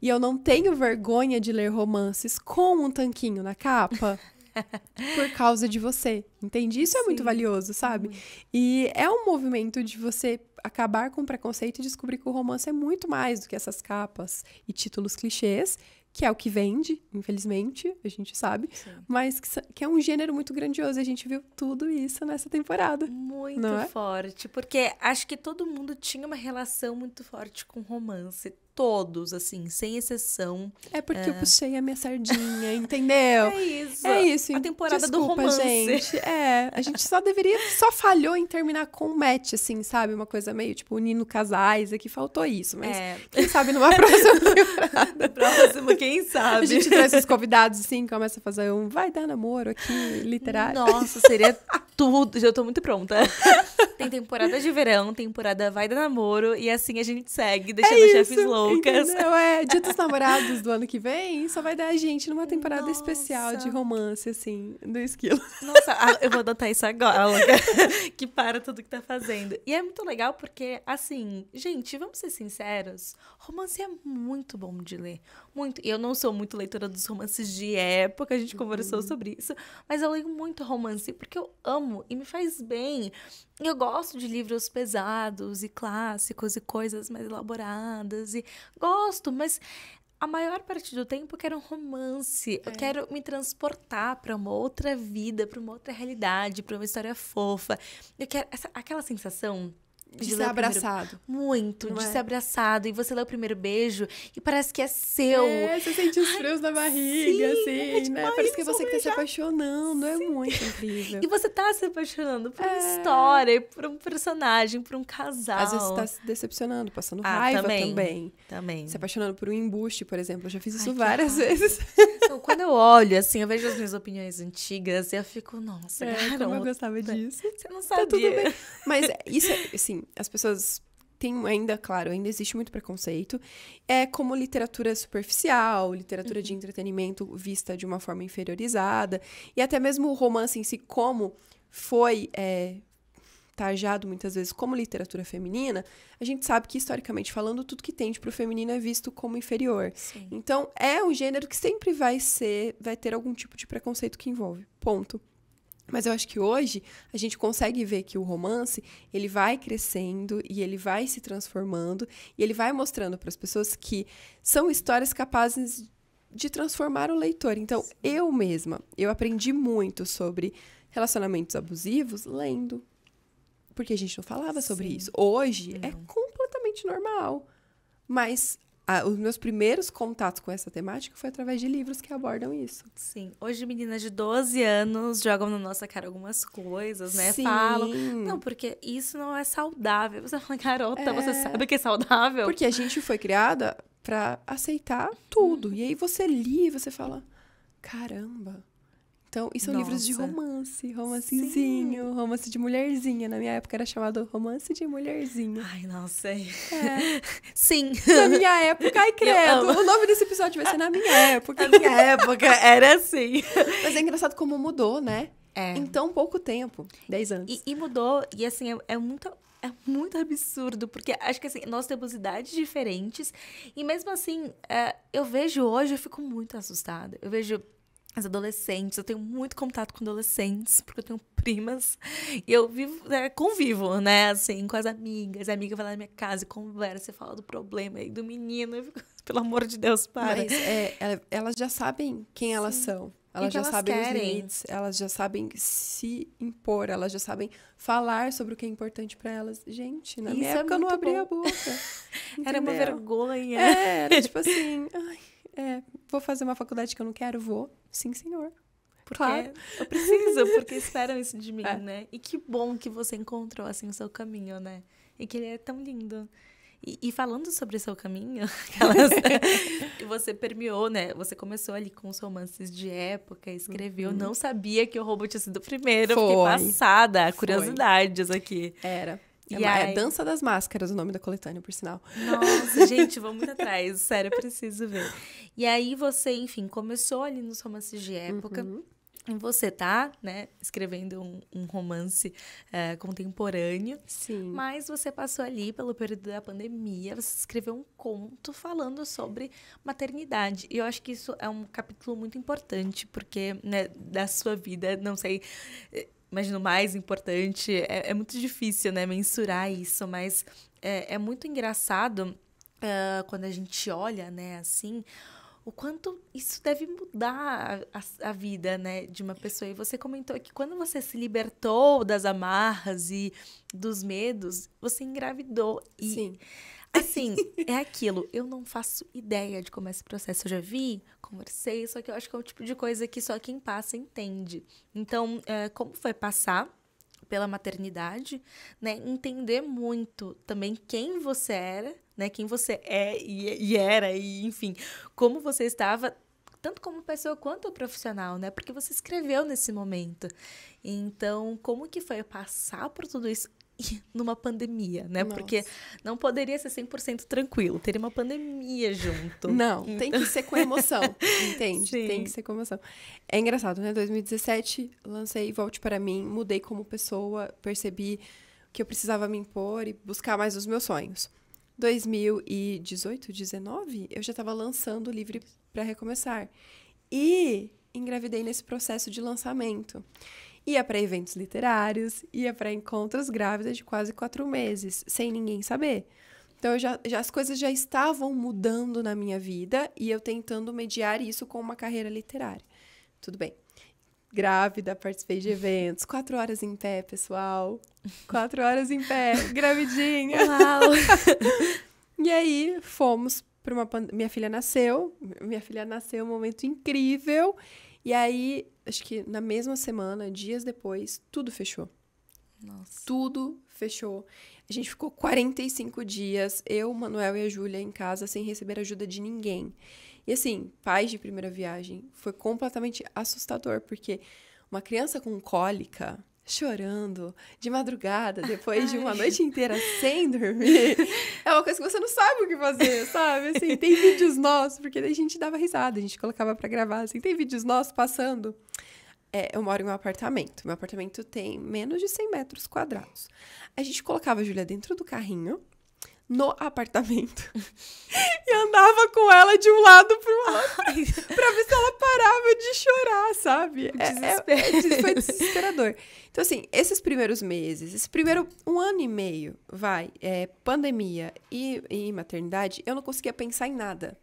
E eu não tenho vergonha de ler romances com um tanquinho na capa. por causa de você, entende? Isso Sim. é muito valioso, sabe? E é um movimento de você acabar com o preconceito e descobrir que o romance é muito mais do que essas capas e títulos clichês que é o que vende, infelizmente, a gente sabe, Sim. mas que, que, é um gênero muito grandioso. A gente viu tudo isso nessa temporada. Muito é? forte, porque acho que todo mundo tinha uma relação muito forte com romance todos, assim, sem exceção. É porque é... eu puxei a minha sardinha, entendeu? É isso. É isso. A temporada Desculpa, do romance. gente. É, a gente só deveria, só falhou em terminar com um match, assim, sabe? Uma coisa meio, tipo, unindo casais, é que faltou isso, mas é. quem sabe numa próxima temporada. próxima, quem sabe? A gente traz os convidados, assim, começa a fazer um vai dar namoro aqui, literário. Nossa, seria tudo. Já tô muito pronta. Tem temporada de verão, temporada vai dar namoro, e assim a gente segue, é deixando é isso, chefe slow loucas. Entendeu? É, Dia dos Namorados do ano que vem só vai dar a gente numa temporada Nossa. especial de romance, assim, do esquilo. Nossa, eu vou adotar isso agora, que para tudo que tá fazendo. E é muito legal porque, assim, gente, vamos ser sinceros, romance é muito bom de ler muito. Eu não sou muito leitora dos romances de época, a gente conversou uhum. sobre isso, mas eu leio muito romance porque eu amo e me faz bem. Eu gosto de livros pesados e clássicos e coisas mais elaboradas e gosto, mas a maior parte do tempo eu quero um romance, é. eu quero me transportar para uma outra vida, para uma outra realidade, para uma história fofa. Eu quero essa, aquela sensação de, de ser abraçado. Primeiro... Muito, Não de é? ser abraçado. E você lê o primeiro beijo e parece que é seu. É, você sente os frios Ai, na barriga, sim, assim, é demais, né? Tipo, parece que é você que tá se apaixonando. É sim. É muito incrível. E você tá se apaixonando por é... uma história, por um personagem, por um casal. Às vezes você tá se decepcionando, passando ah, raiva também. também. também. Se apaixonando por um embuste, por exemplo. Eu já fiz isso Ai, várias vezes. Então, quando eu olho, assim, eu vejo as minhas opiniões antigas e eu fico, nossa, é, garota. eu gostava né? disso. Você não sabia. Tá tudo bem. Mas é, isso, é, assim, as pessoas têm ainda, claro, ainda existe muito preconceito. É como literatura superficial, literatura de uhum. entretenimento vista de uma forma inferiorizada. E até mesmo o romance em si, como foi. É, tajado muitas vezes como literatura feminina, a gente sabe que, historicamente falando, tudo que tende para o feminino é visto como inferior. Sim. Então, é um gênero que sempre vai ser, vai ter algum tipo de preconceito que envolve. Ponto. Mas eu acho que hoje a gente consegue ver que o romance ele vai crescendo e ele vai se transformando e ele vai mostrando para as pessoas que são histórias capazes de transformar o leitor. Então, Sim. eu mesma, eu aprendi muito sobre relacionamentos abusivos lendo. Porque a gente não falava Sim. sobre isso. Hoje é não. é completamente normal. Mas a, os meus primeiros contatos com essa temática foi através de livros que abordam isso. Sim. Hoje, meninas de 12 anos jogam na nossa cara algumas coisas, né? Sim. Falam. Não, porque isso não é saudável. Você fala, garota, é... você sabe que é saudável. Porque a gente foi criada para aceitar tudo. E aí você lê e você fala: caramba então, e são Nossa. livros de romance, romancezinho, Sim. romance de mulherzinha. Na minha época era chamado romance de mulherzinha. Ai, não sei. É. Sim. Na minha época, ai credo. O nome desse episódio vai ser na minha época. Na minha época era assim. Mas é engraçado como mudou, né? É. Em tão pouco tempo, 10 anos. E, e, mudou, e assim, é, é muito é muito absurdo, porque acho que assim, nós temos idades diferentes, e mesmo assim, é, eu vejo hoje, eu fico muito assustada. Eu vejo as adolescentes, eu tenho muito contato com adolescentes, porque eu tenho primas, e eu vivo, né, convivo, né, assim, com as amigas, a amiga vai lá na minha casa e conversa, e fala do problema aí do menino, eu fico, pelo amor de Deus, para. Mas, é, é, elas já sabem quem elas Sim. são, elas já elas sabem querem? os elas já sabem se impor, elas já sabem falar sobre o que é importante para elas. Gente, na Isso minha é época eu não abria bom. a boca. era uma vergonha. É, era tipo assim, ai, é, vou fazer uma faculdade que eu não quero, vou. Sim, senhor. Porque claro. eu preciso, porque esperam isso de mim, é. né? E que bom que você encontrou assim o seu caminho, né? E que ele é tão lindo. E, e falando sobre o seu caminho, aquelas, que você permeou, né? Você começou ali com os romances de época, escreveu. Uhum. Não sabia que o robô tinha sido o primeiro. Foi. Fiquei passada. Foi. Curiosidades aqui. Era. É, é, aí... é, Dança das Máscaras o nome da coletânea, por sinal. Nossa, gente, vou muito atrás. Sério, preciso ver. E aí você, enfim, começou ali nos romances de época. Uhum. Você tá, né, escrevendo um, um romance uh, contemporâneo. Sim. Mas você passou ali pelo período da pandemia, você escreveu um conto falando sobre maternidade. E eu acho que isso é um capítulo muito importante, porque, né, da sua vida, não sei eh, mas no mais importante, é, é muito difícil, né, mensurar isso, mas é, é muito engraçado uh, quando a gente olha, né, assim, o quanto isso deve mudar a, a, vida, né, de uma pessoa. E você comentou que quando você se libertou das amarras e dos medos, você engravidou. E, Sim. Assim, é aquilo. Eu não faço ideia de como é esse processo. Eu já vi conversei, só que eu acho que é o um tipo de coisa que só quem passa entende. Então, é, como foi passar pela maternidade, né? Entender muito também quem você era, né? Quem você é e, e era, e enfim, como você estava tanto como pessoa quanto profissional, né? Porque você escreveu nesse momento. Então, como que foi passar por tudo isso numa pandemia, né? Nossa. Porque não poderia ser 100% tranquilo, teria uma pandemia junto. Não, então... tem que ser com emoção, entende? Sim. Tem que ser com emoção. É engraçado, né? 2017, lancei Volte para mim, mudei como pessoa, percebi que eu precisava me impor e buscar mais os meus sonhos. 2018, 19, eu já estava lançando o livro para recomeçar. E engravidei nesse processo de lançamento. Ia para eventos literários, ia para encontros grávidas de quase quatro meses, sem ninguém saber. Então, já, já, as coisas já estavam mudando na minha vida e eu tentando mediar isso com uma carreira literária. Tudo bem. Grávida, participei de eventos, quatro horas em pé, pessoal. Quatro horas em pé, gravidinha. Uau! e aí, fomos para uma. Pand... Minha filha nasceu, minha filha nasceu, um momento incrível. E aí, acho que na mesma semana, dias depois, tudo fechou. Nossa. Tudo fechou. A gente ficou 45 dias, eu, Manuel e a Júlia, em casa, sem receber ajuda de ninguém. E assim, pais de primeira viagem, foi completamente assustador, porque uma criança com cólica, chorando de madrugada, depois Ai. de uma noite inteira sem dormir. É uma coisa que você não sabe o que fazer, sabe? Assim, tem vídeos nossos, porque daí a gente dava risada, a gente colocava para gravar, assim, tem vídeos nossos passando. É, eu moro em um apartamento. Meu apartamento tem menos de 100 metros quadrados. A gente colocava a Júlia dentro do carrinho no apartamento. e andava com ela de um lado pro outro pra ver se ela parava de chorar, sabe? É, é, é, foi desesperador. Então, assim, esses primeiros meses, esse primeiro um ano e meio, vai, é, pandemia e, e maternidade, eu não conseguia pensar em nada.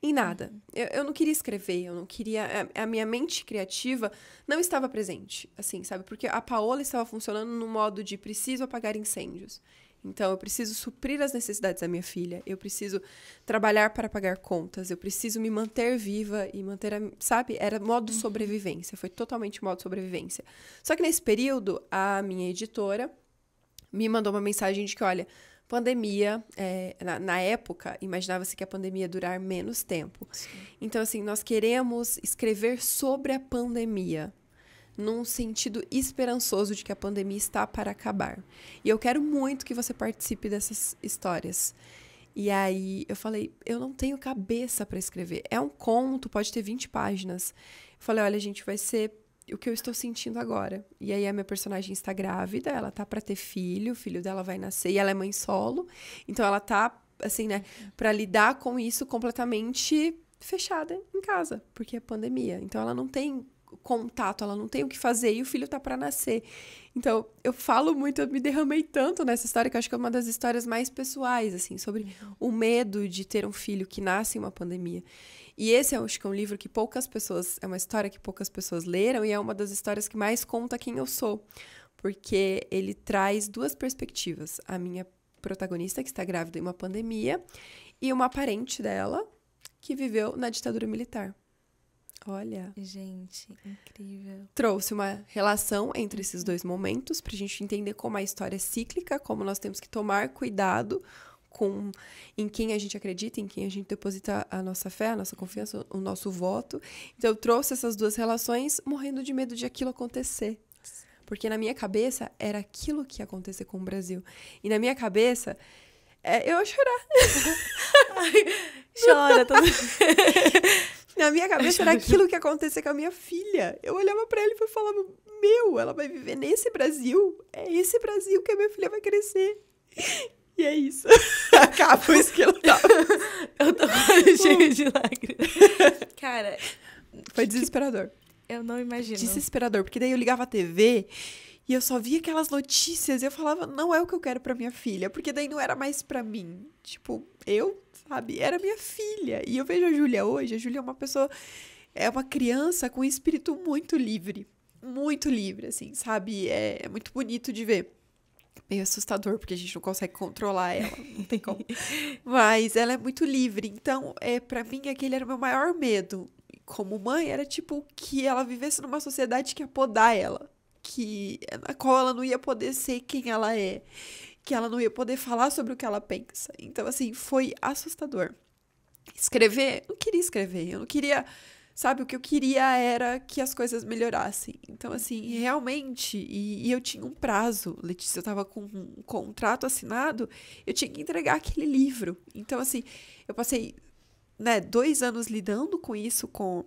Em nada. Uhum. Eu, eu não queria escrever, eu não queria. A, é, a minha mente criativa não estava presente, assim, sabe? Porque a Paola estava funcionando no modo de preciso apagar incêndios. Então, eu preciso suprir as necessidades da minha filha, eu preciso trabalhar para pagar contas, eu preciso me manter viva e manter, a, sabe? Era modo uhum. sobrevivência, foi totalmente modo sobrevivência. Só que nesse período, a minha editora me mandou uma mensagem de que, olha, pandemia, é, na, na, época, imaginava-se que a pandemia durar menos tempo. Sim. Então, assim, nós queremos escrever sobre a pandemia num sentido esperançoso de que a pandemia está para acabar. E eu quero muito que você participe dessas histórias. E aí eu falei, eu não tenho cabeça para escrever. É um conto, pode ter 20 páginas. Eu falei, olha, gente, vai ser o que eu estou sentindo agora. E aí a minha personagem está grávida, ela tá para ter filho, o filho dela vai nascer e ela é mãe solo. Então ela tá assim, né, para lidar com isso completamente fechada em casa, porque é pandemia. Então ela não tem contato, ela não tem o que fazer e o filho tá para nascer. Então, eu falo muito, eu me derramei tanto nessa história que eu acho que é uma das histórias mais pessoais, assim, sobre uhum. o medo de ter um filho que nasce em uma pandemia. E esse eu acho que é um livro que poucas pessoas, é uma história que poucas pessoas leram e é uma das histórias que mais conta quem eu sou, porque ele traz duas perspectivas, a minha protagonista que está grávida em uma pandemia e uma parente dela que viveu na ditadura militar. Olha. Gente, incrível. Trouxe uma relação entre esses dois momentos para a gente entender como a história é cíclica, como nós temos que tomar cuidado com em quem a gente acredita, em quem a gente deposita a nossa fé, a nossa confiança, o nosso voto. Então eu trouxe essas duas relações morrendo de medo de aquilo acontecer. Porque na minha cabeça era aquilo que ia acontecer com o Brasil. E na minha cabeça é, eu chorar. Chora, todo Na minha cabeça era aquilo que acontecia com a minha filha. Eu olhava para ele e falava: Meu, ela vai viver nesse Brasil? É esse Brasil que a minha filha vai crescer. E é isso. Acabou isso que eu tô tipo, cheia de lágrimas. Cara. Foi que, tipo, desesperador. Que... Eu não imagino. Desesperador, porque daí eu ligava a TV e eu só via aquelas notícias e eu falava, não é o que eu quero para minha filha, porque daí não era mais para mim. Tipo, eu sabe? Era minha filha. E eu vejo a Júlia hoje, a Júlia é uma pessoa, é uma criança com um espírito muito livre, muito livre, assim, sabe? É, é muito bonito de ver. Meio assustador, porque a gente não consegue controlar ela, não tem como. Mas ela é muito livre, então, é para mim, aquele era o meu maior medo como mãe era tipo que ela vivesse numa sociedade que ia podar ela, que na qual ela não ia poder ser quem ela é que ela não ia poder falar sobre o que ela pensa. Então, assim, foi assustador. Escrever, eu não queria escrever, eu não queria. Sabe, o que eu queria era que as coisas melhorassem. Então, assim, realmente, e, e eu tinha um prazo, Letícia, eu estava com um contrato assinado, eu tinha que entregar aquele livro. Então, assim, eu passei né, dois anos lidando com isso, com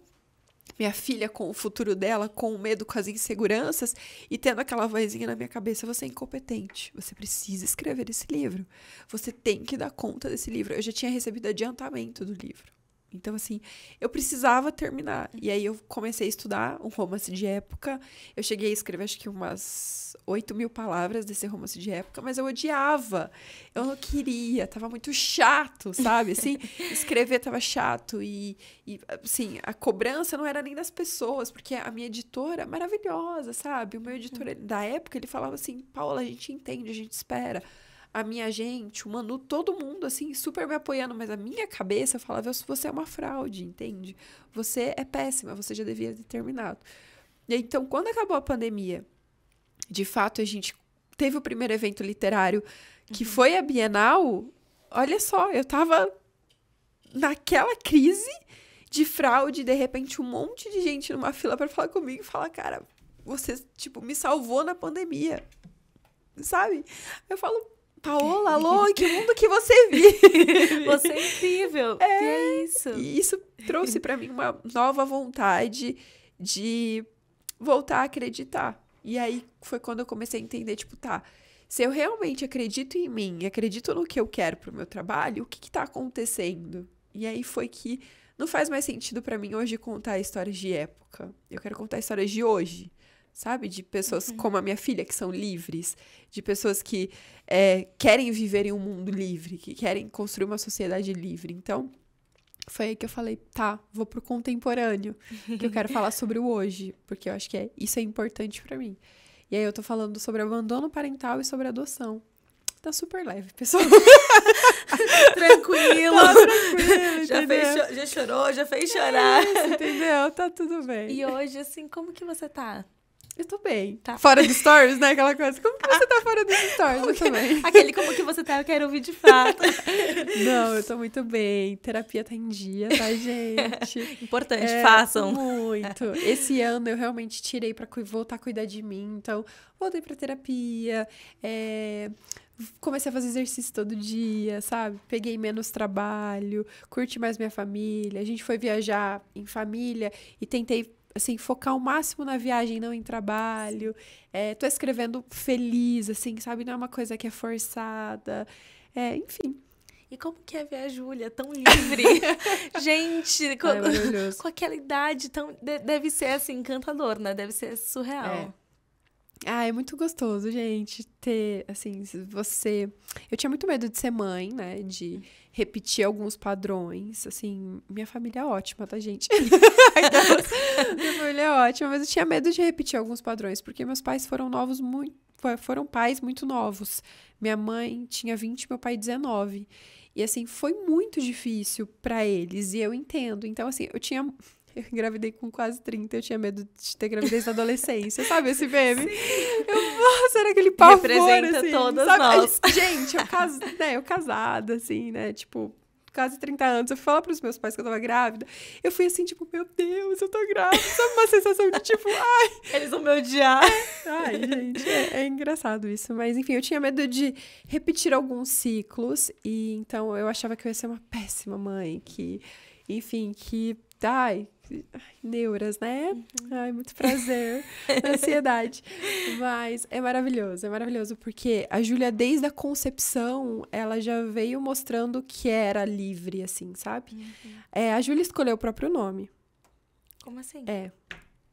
minha filha com o futuro dela, com o medo, com as inseguranças e tendo aquela vozinha na minha cabeça: você é incompetente, você precisa escrever esse livro, você tem que dar conta desse livro. Eu já tinha recebido adiantamento do livro. Então, assim, eu precisava terminar. E aí eu comecei a estudar um romance de época. Eu cheguei a escrever, acho que umas 8 mil palavras desse romance de época, mas eu odiava. Eu não queria, tava muito chato, sabe? Assim, escrever tava chato. E, e, assim, a cobrança não era nem das pessoas, porque a minha editora, maravilhosa, sabe? O meu editor uhum. da época, ele falava assim: Paula, a gente entende, a gente espera a minha gente, o Manu, todo mundo, assim, super me apoiando, mas a minha cabeça falava: você é uma fraude, entende? Você é péssima, você já devia ter terminado. E então, quando acabou a pandemia, de fato a gente teve o primeiro evento literário que uhum. foi a Bienal. Olha só, eu tava naquela crise de fraude, de repente um monte de gente numa fila para falar comigo e falar, cara, você tipo me salvou na pandemia. Sabe? Eu falo, Paola, alô, em que mundo que você vive? você é incrível. É, é isso. E isso trouxe para mim uma nova vontade de voltar a acreditar. E aí foi quando eu comecei a entender, tipo, tá, se eu realmente acredito em mim e acredito no que eu quero pro meu trabalho, o que que tá acontecendo? E aí foi que não faz mais sentido para mim hoje contar histórias de época. Eu quero contar histórias de hoje sabe? De pessoas uhum. como a minha filha, que são livres, de pessoas que é, querem viver em um mundo livre, que querem construir uma sociedade livre. Então, foi aí que eu falei, tá, vou pro contemporâneo, que eu quero falar sobre o hoje, porque eu acho que é, isso é importante para mim. E aí eu tô falando sobre abandono parental e sobre adoção. Tá super leve, pessoal. tranquilo. Tá tranquilo já, fez, já chorou, já fez é chorar. É isso, entendeu? Tá tudo bem. E hoje, assim, como que você tá? Eu tô bem. Tá. Fora dos stories, né? Aquela coisa. Como que ah. você tá fora dos stories? Eu Aquele como que você tá, eu quero ouvir de fato. Não, eu tô muito bem. Terapia tá em dia, tá, gente? Importante, é, façam. Muito. Esse ano eu realmente tirei pra voltar a cuidar de mim. Então, voltei pra terapia. É comecei a fazer exercício todo dia, sabe? Peguei menos trabalho, curti mais minha família. A gente foi viajar em família e tentei assim, focar o máximo na viagem, não em trabalho. É, tô escrevendo feliz, assim, sabe? Não é uma coisa que é forçada. É, enfim. E como que é ver a Júlia tão livre? Gente, com, é com, aquela idade tão. De, deve ser assim, encantador, né? Deve ser surreal. É. Ah, é muito gostoso, gente, ter, assim, você. Eu tinha muito medo de ser mãe, né? De repetir alguns padrões. Assim, minha família é ótima, tá, gente? minha família é ótima, mas eu tinha medo de repetir alguns padrões, porque meus pais foram novos muito. Foram pais muito novos. Minha mãe tinha 20, meu pai 19. E assim, foi muito difícil para eles, e eu entendo. Então, assim, eu tinha eu engravidei com quase 30, eu tinha medo de ter gravidez na adolescência, sabe esse meme? Sim. Eu, nossa, era aquele pavor, Representa assim. todas sabe? nós. Gente, eu, cas... né, eu casada, assim, né, tipo, quase 30 anos, eu fui falar pros meus pais que eu tava grávida, eu fui assim, tipo, meu Deus, eu tô grávida, sabe? Uma sensação de tipo, ai... Eles vão me odiar. É. Ai, gente, é, é engraçado isso, mas enfim, eu tinha medo de repetir alguns ciclos, e então eu achava que eu ia ser uma péssima mãe, que, enfim, que... Ai, neuras, né? Uhum. Ai, muito prazer, ansiedade. Mas é maravilhoso, é maravilhoso, porque a Júlia, desde a concepção, ela já veio mostrando que era livre, assim, sabe? Uhum. É, a Júlia escolheu o próprio nome. Como assim? É.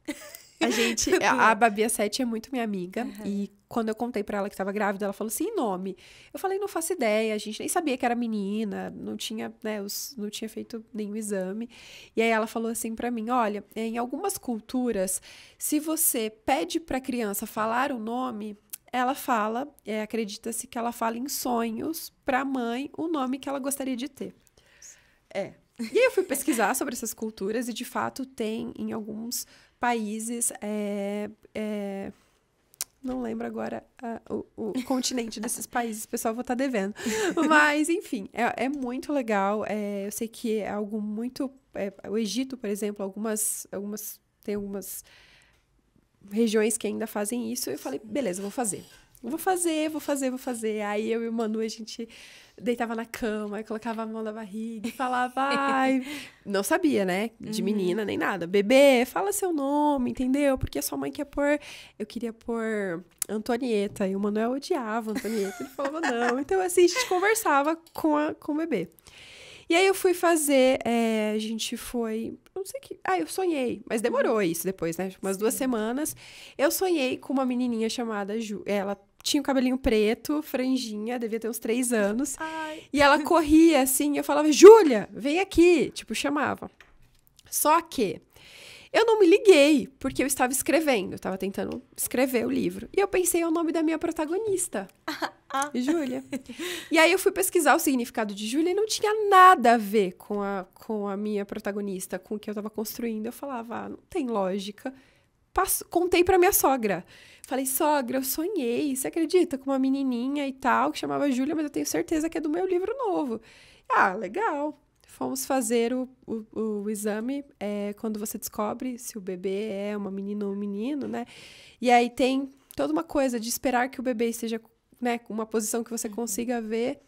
A gente, a, a Sete é muito minha amiga uhum. e quando eu contei para ela que estava grávida, ela falou e nome. Eu falei, não faço ideia, a gente nem sabia que era menina, não tinha, né, os, não tinha feito nenhum exame. E aí ela falou assim para mim, olha, é, em algumas culturas, se você pede para criança falar o nome, ela fala, é, acredita-se que ela fala em sonhos para a mãe o nome que ela gostaria de ter. É. E aí eu fui pesquisar sobre essas culturas e de fato tem em alguns países. É, é, não lembro agora uh, o, o continente desses países, pessoal, vou estar tá devendo. Mas, enfim, é, é muito legal. É, eu sei que é algo muito. É, o Egito, por exemplo, algumas, algumas tem algumas regiões que ainda fazem isso. Eu falei, beleza, vou fazer. Vou fazer, vou fazer, vou fazer. Aí eu e o Manu, a gente deitava na cama, colocava a mão na barriga e falava, ai. Não sabia, né? De uhum. menina nem nada. Bebê, fala seu nome, entendeu? Porque a sua mãe quer pôr. Eu queria pôr Antonieta. E o Manuel odiava Antonieta. Ele falava, não. Então, assim, a gente conversava com, a, com o bebê. E aí eu fui fazer, é, a gente foi, não sei que, ah, eu sonhei, mas demorou uhum. isso depois, né? Umas Sim. duas semanas. Eu sonhei com uma menininha chamada Ju, ela tinha o cabelinho preto, franjinha, devia ter uns três anos. Ai. E ela corria assim, e eu falava, Júlia, vem aqui. Tipo, chamava. Só que eu não me liguei, porque eu estava escrevendo, eu estava tentando escrever o livro. E eu pensei é o nome da minha protagonista, ah. Júlia. E aí eu fui pesquisar o significado de Júlia e não tinha nada a ver com a, com a minha protagonista, com o que eu estava construindo. Eu falava, ah, não tem lógica. Passo, contei para minha sogra. Falei, sogra, eu sonhei, você acredita? Com uma menininha e tal, que chamava Júlia, mas eu tenho certeza que é do meu livro novo. Ah, legal. Fomos fazer o, o, o exame é, quando você descobre se o bebê é uma menina ou um menino, né? E aí tem toda uma coisa de esperar que o bebê esteja né, uma posição que você uhum. consiga ver.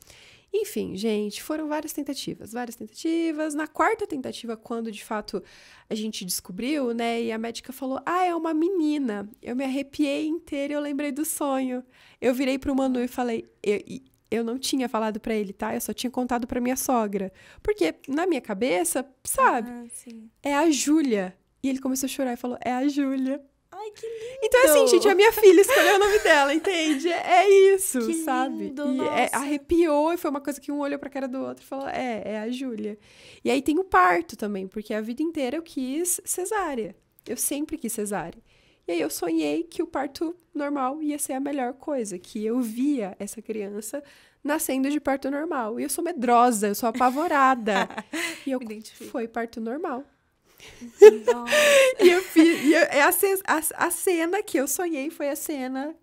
Enfim, gente, foram várias tentativas, várias tentativas. Na quarta tentativa, quando de fato a gente descobriu, né, e a médica falou: "Ah, é uma menina". Eu me arrepiei inteira, eu lembrei do sonho. Eu virei pro Manu e falei: eu, eu não tinha falado para ele, tá? Eu só tinha contado para minha sogra. Porque na minha cabeça, sabe? Ah, é a Júlia. E ele começou a chorar e falou: "É a Júlia". Ai, que lindo! Então, é assim, gente, a minha filha escolheu o nome dela, entende? É isso, que sabe? Lindo, e é, arrepiou e foi uma coisa que um olhou pra cara do outro e falou: é, é a Júlia. E aí tem o parto também, porque a vida inteira eu quis cesárea. Eu sempre quis cesárea. E aí eu sonhei que o parto normal ia ser a melhor coisa, que eu via essa criança nascendo de parto normal. E eu sou medrosa, eu sou apavorada. e eu foi parto normal. e eu fiz. E eu, é a, a, a cena que eu sonhei foi a cena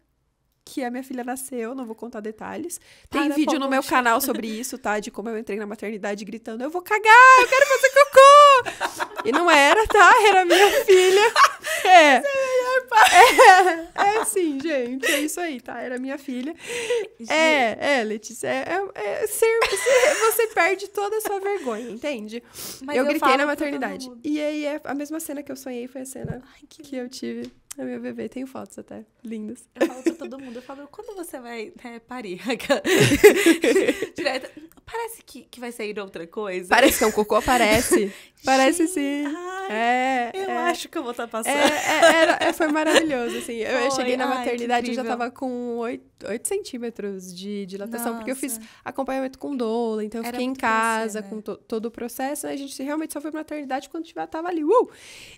que a minha filha nasceu, não vou contar detalhes. Tem Para, vídeo no meu canal sobre isso, tá? De como eu entrei na maternidade gritando: Eu vou cagar, eu quero fazer cocô! e não era, tá? Era minha filha. É. É, é sim, gente. É isso aí, tá? Era minha filha. É, gente. É, é, Letícia. É, é, é ser, você, você perde toda a sua vergonha, entende? Mas eu, eu gritei na maternidade. E aí, é a mesma cena que eu sonhei foi a cena Ai, que, que eu tive a minha bebê Tenho fotos até, lindas. Eu falo pra todo mundo, eu falo, quando você vai né, parir? Direto, Parece que, que vai sair outra coisa. Parece que é um cocô? Parece. parece sim. Ai, é, eu é, acho que eu vou estar tá é, passando. É, é, foi maravilhoso, assim. Eu, foi, eu cheguei na maternidade e já tava com 8, 8 centímetros de dilatação, Nossa. porque eu fiz acompanhamento com doula, então eu fiquei em casa né? com to, todo o processo. A gente realmente só foi pra maternidade quando tiver tava ali. Uh!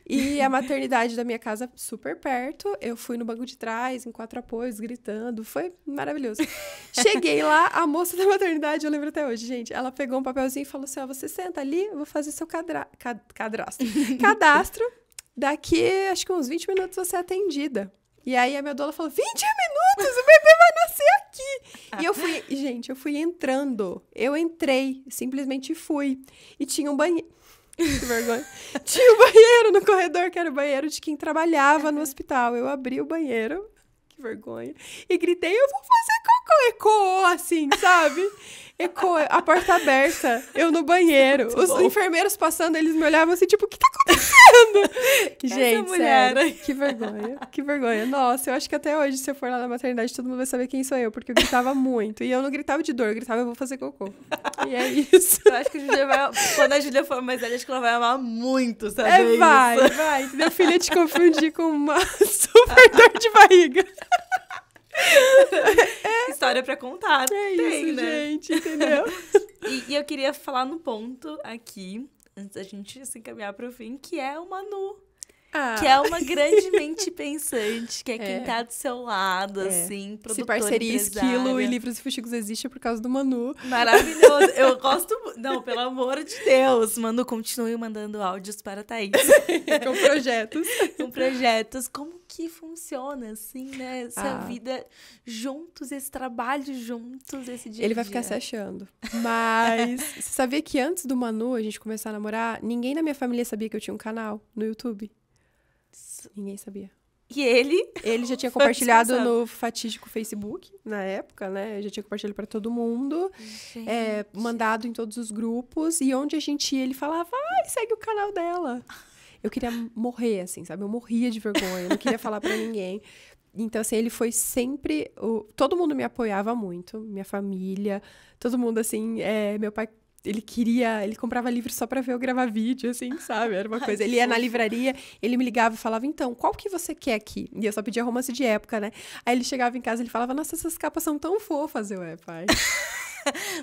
E a maternidade da minha casa super perto. Eu fui no banco de trás, em quatro apoios, gritando. Foi maravilhoso. cheguei lá, a moça da maternidade, eu lembro até hoje hoje, gente, ela pegou um papelzinho e falou assim: ó, você senta ali, eu vou fazer seu cadra... Cad... cadastro. cadastro. Daqui, acho que uns 20 minutos você é atendida. E aí a minha doula falou: 20 minutos, o bebê vai nascer aqui. E eu fui, gente, eu fui entrando. Eu entrei, simplesmente fui. E tinha um banheiro. Que vergonha. tinha um banheiro no corredor, que era o banheiro de quem trabalhava no hospital. Eu abri o banheiro, que vergonha, e gritei: eu vou fazer cocô. Ecoou assim, sabe? ecoa, a porta aberta, eu no banheiro. Muito Os bom. enfermeiros passando, eles me olhavam assim, tipo, o que tá acontecendo? Gente, mulher, sério, né? que vergonha, que vergonha. Nossa, eu acho que até hoje, se eu for lá na maternidade, todo mundo vai saber quem sou eu, porque eu gritava muito. E eu não gritava de dor, eu gritava, eu vou fazer cocô. E é isso. Eu acho que a Julia vai, quando a Julia for mais velha, acho que ela vai amar muito, sabe? É, vai, isso. vai. Meu filho te confundir com uma super dor de barriga. É. História para contar. É tem, isso, né? gente, entendeu? e, e, eu queria falar no ponto aqui, antes da gente se encaminhar para o fim, que é o Manu. Ah. Que é uma grande mente pensante, que é, é. quem tá do seu lado, é. assim, produtor, Se parceria empresária. Esquilo e Livros e Fuxicos existe é por causa do Manu. Maravilhoso. Eu gosto... Não, pelo amor de Deus. Manu, continue mandando áudios para a Thaís. Com projetos. Com projetos. Como que funciona, assim, né? Essa ah. vida juntos, esse trabalho juntos, esse dia. Ele vai ficar se achando. Mas você sabia que antes do Manu a gente começar a namorar, ninguém na minha família sabia que eu tinha um canal no YouTube. Ninguém sabia. E ele? Ele já tinha compartilhado no fatídico Facebook, na época, né? Eu já tinha compartilhado para todo mundo, é, mandado em todos os grupos. E onde a gente ia, ele falava, vai, segue o canal dela. Eu queria morrer, assim, sabe? Eu morria de vergonha, não queria falar para ninguém. Então, assim, ele foi sempre. O... Todo mundo me apoiava muito, minha família, todo mundo, assim. É... Meu pai, ele queria. Ele comprava livro só para ver eu gravar vídeo, assim, sabe? Era uma coisa. Ele ia na livraria, ele me ligava e falava: então, qual que você quer aqui? E eu só pedia romance de época, né? Aí ele chegava em casa ele falava: nossa, essas capas são tão fofas, eu é, pai.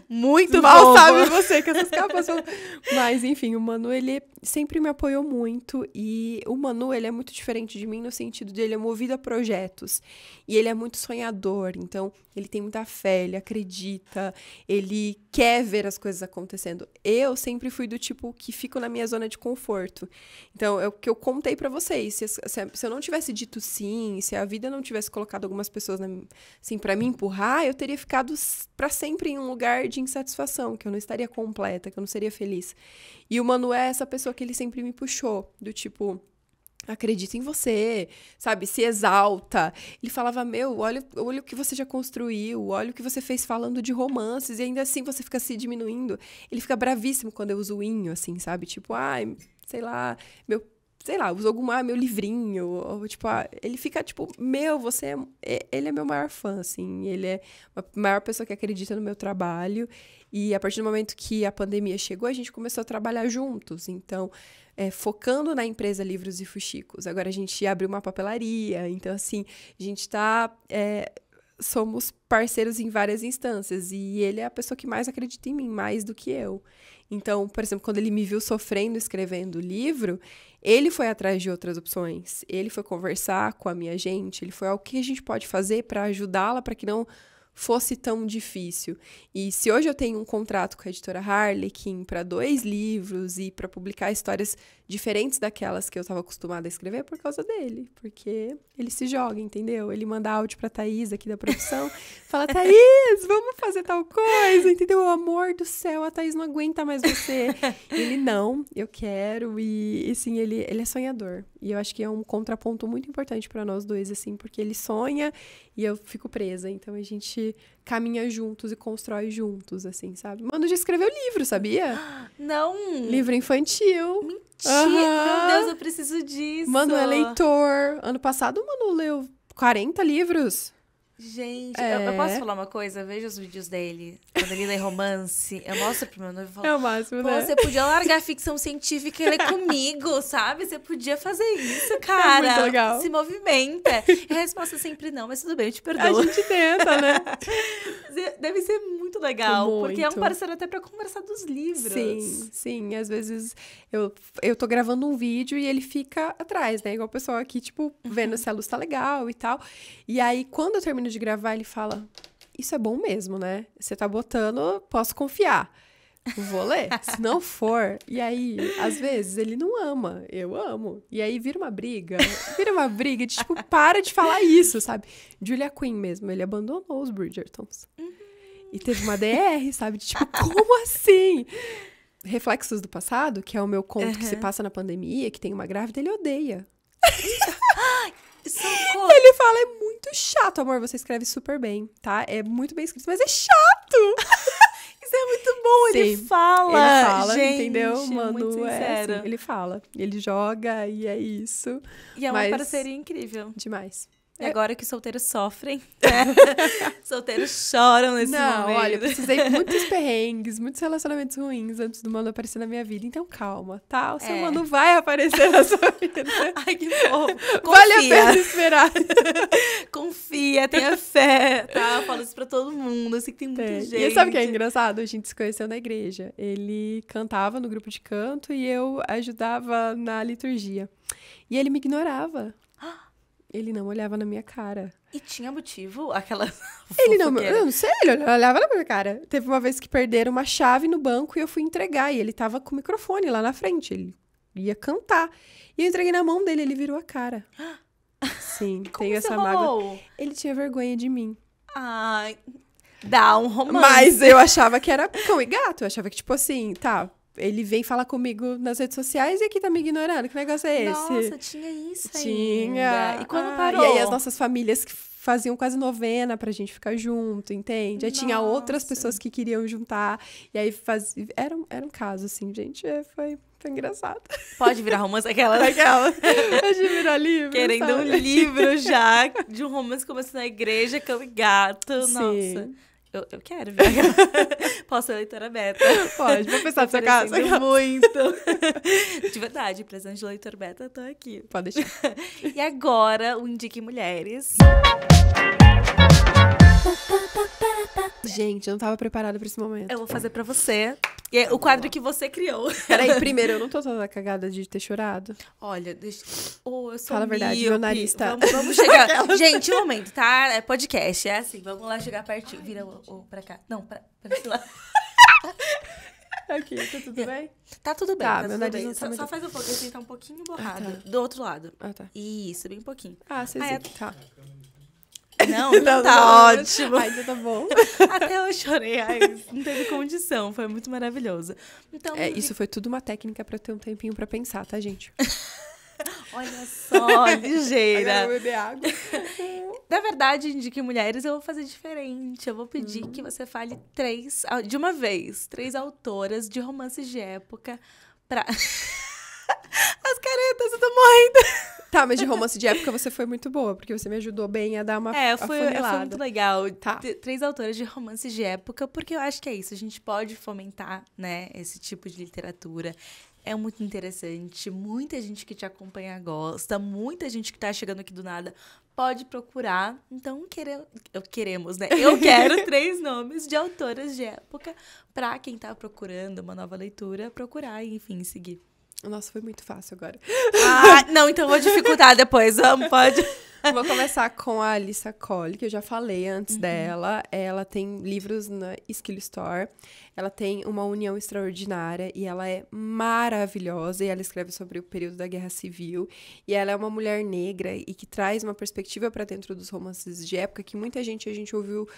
muito Mal sabe você que essas capas são... Mas, enfim, o Manu, ele sempre me apoiou muito. E o Manu, ele é muito diferente de mim no sentido dele ele é movido a projetos. E ele é muito sonhador. Então, ele tem muita fé, ele acredita, ele quer ver as coisas acontecendo. Eu sempre fui do tipo que fico na minha zona de conforto. Então, é o que eu contei para vocês. Se, se, se, eu não tivesse dito sim, se a vida não tivesse colocado algumas pessoas na, assim, para me empurrar, eu teria ficado para sempre em um lugar de insatisfação, que eu não estaria completa, que eu não seria feliz. E o Manu é essa pessoa que ele sempre me puxou, do tipo, acredita em você, sabe? Se exalta. Ele falava: Meu, olha, olha o que você já construiu, olha o que você fez falando de romances, e ainda assim você fica se diminuindo. Ele fica bravíssimo quando eu uso o inho, assim, sabe? Tipo, ai, sei lá, meu sei lá, usou algum, ah, meu livrinho, ou, tipo, ah, ele fica, tipo, meu, você é, é, ele é meu maior fã, assim, ele é a maior pessoa que acredita no meu trabalho, e a partir do momento que a pandemia chegou, a gente começou a trabalhar juntos, então, é, focando na empresa Livros e Fuxicos, agora a gente abriu uma papelaria, então, assim, a gente tá... É, somos parceiros em várias instâncias e ele é a pessoa que mais acredita em mim, mais do que eu. Então, por exemplo, quando ele me viu sofrendo escrevendo o livro, ele foi atrás de outras opções. Ele foi conversar com a minha gente, ele foi ao ah, que a gente pode fazer para ajudá-la para que não fosse tão difícil. E se hoje eu tenho um contrato com a editora Harlequin para dois livros e para publicar histórias diferentes daquelas que eu estava acostumada a escrever por causa dele, porque ele se joga, entendeu? Ele manda áudio para Thaís aqui da produção, fala: "Thaís, vamos fazer tal coisa", entendeu? O amor do céu, a Thaís não aguenta mais você. ele não, eu quero e, e sim, ele ele é sonhador. E eu acho que é um contraponto muito importante para nós dois assim, porque ele sonha e eu fico presa, então a gente caminha juntos e constrói juntos assim, sabe? Mano, já escreveu livro, sabia? Não. Livro infantil. Mentira meu Deus, eu preciso disso. Mano é leitor. Ano passado, mano, leu 40 livros. Gente, é. eu, eu, posso é. falar uma coisa? Veja os vídeos dele, quando ele lê romance. Eu mostro pro meu noivo e falo... É o máximo, né? Você podia largar ficção científica e ler comigo, sabe? Você podia fazer isso, é cara. É muito legal. Se movimenta. E a resposta é sempre não, mas tudo bem, eu te perdoo. A gente tenta, né? Deve ser muito legal, muito. porque é um parceiro até para conversar dos livros. Sim, sim. Às vezes eu, eu tô gravando um vídeo e ele fica atrás, né? Igual o pessoal aqui, tipo, vendo uhum. se a luz tá legal e tal. E aí, quando eu termino de gravar, ele fala: Isso é bom mesmo, né? Você tá botando, posso confiar. Vou ler, se não for. E aí, às vezes, ele não ama, eu amo. E aí vira uma briga, vira uma briga, de, tipo, para de falar isso, sabe? Julia Quinn mesmo, ele abandonou os Bridgertons. Uhum. E teve uma DR, sabe? De, tipo, como assim? Reflexos do Passado, que é o meu conto uhum. que se passa na pandemia, que tem uma grávida, ele odeia. Socorro. Ele fala, é muito chato, amor. Você escreve super bem, tá? É muito bem escrito, mas é chato! Isso é muito bom, Sim. ele fala. Ele fala, gente, entendeu? Mano, é assim, ele fala. Ele joga e é isso. E é uma mas... parceria incrível. Demais. E é. agora que solteiros sofrem, né? solteiros choram nesse não, momento. Não, olha, eu precisei muitos perrengues, muitos relacionamentos ruins antes do Manu aparecer na minha vida. Então calma, tá? O seu é. Manu vai aparecer na sua vida. Ai, que bom. Vale a pena esperar. Confia, tenha fé, tá? Eu falo isso pra todo mundo, assim que tem muita é. gente. E sabe o que é engraçado? A gente se conheceu na igreja. Ele cantava no grupo de canto e eu ajudava na liturgia. E ele me ignorava. Ele não olhava na minha cara. E tinha motivo? Aquela. ele não, eu não sei, ele olhava na minha cara. Teve uma vez que perderam uma chave no banco e eu fui entregar. E ele tava com o microfone lá na frente. Ele ia cantar. E eu entreguei na mão dele, ele virou a cara. Sim, tenho essa rolou? mágoa. Ele tinha vergonha de mim. Ai. Dá um romance. Mas eu achava que era cão e gato. Eu achava que, tipo assim, tá, ele vem falar comigo nas redes sociais e aqui tá me ignorando. Que negócio é esse? Nossa, tinha isso aí. Tinha. Ainda. E quando ah, parou? E aí as nossas famílias faziam quase novena pra gente ficar junto, entende? Aí tinha outras pessoas que queriam juntar. E aí faz... era, um, era um caso, assim, gente. É, foi, foi engraçado. Pode virar romance aquela. aquela. Pode virar livro. Querendo sabe? um livro já de um romance começando na igreja, que gato. Sim. Nossa. Eu, eu quero ver. Posso ser leitora beta. Pode, vou pensar nessa casa. muito. De verdade, precisando de leitor beta, tô aqui. Pode deixar. E agora, o Indique Mulheres. Gente, eu não tava preparada pra esse momento. Eu vou fazer pra você. E é o quadro que você criou. Peraí, primeiro, eu não tô toda cagada de ter chorado. Olha, deixa. Oh, eu sou Fala a verdade, meu nariz tá. Vamos, vamos chegar. Gente, um momento, tá? É podcast, é assim. Vamos lá chegar pertinho. Vira o, o pra cá. Não, pra, pra esse lado. Aqui, tá tudo bem? Tá tudo bem, tá, tá meu tudo bem. Tá só, só faz um pouquinho, assim, tá um pouquinho borrado. Ah, tá. Do outro lado. Ah, tá. Isso, bem um pouquinho. Ah, vocês ah, é... tá. Não, não, não tá, tá, ótimo. Ai, então tá bom. Até eu chorei, ai, não teve condição, foi muito maravilhoso. Então, é, Isso foi tudo uma técnica para ter um tempinho para pensar, tá, gente? Olha só, ligeira. Agora eu beber água. Na verdade, indique mulheres, eu vou fazer diferente. Eu vou pedir hum. que você fale três, de uma vez, três autoras de romances de época pra. As caretas, eu tô morrendo. Tá, mas de romance de época você foi muito boa, porque você me ajudou bem a dar uma É, foi, foi muito legal. Tá. Três autoras de romance de época, porque eu acho que é isso. A gente pode fomentar, né, esse tipo de literatura. É muito interessante. Muita gente que te acompanha gosta. Muita gente que tá chegando aqui do nada pode procurar. Então, quere... queremos, né? Eu quero três nomes de autoras de época para quem está procurando uma nova leitura procurar e, enfim, seguir. Nossa, foi muito fácil agora. Ah, não, então vou dificultar depois. Vamos, pode. Vou começar com a Alissa Cole, que eu já falei antes uhum. dela. Ela tem livros na Skill Store. Ela tem uma união extraordinária e ela é maravilhosa. E ela escreve sobre o período da Guerra Civil. E ela é uma mulher negra e que traz uma perspectiva para dentro dos romances de época que muita gente a gente ouviu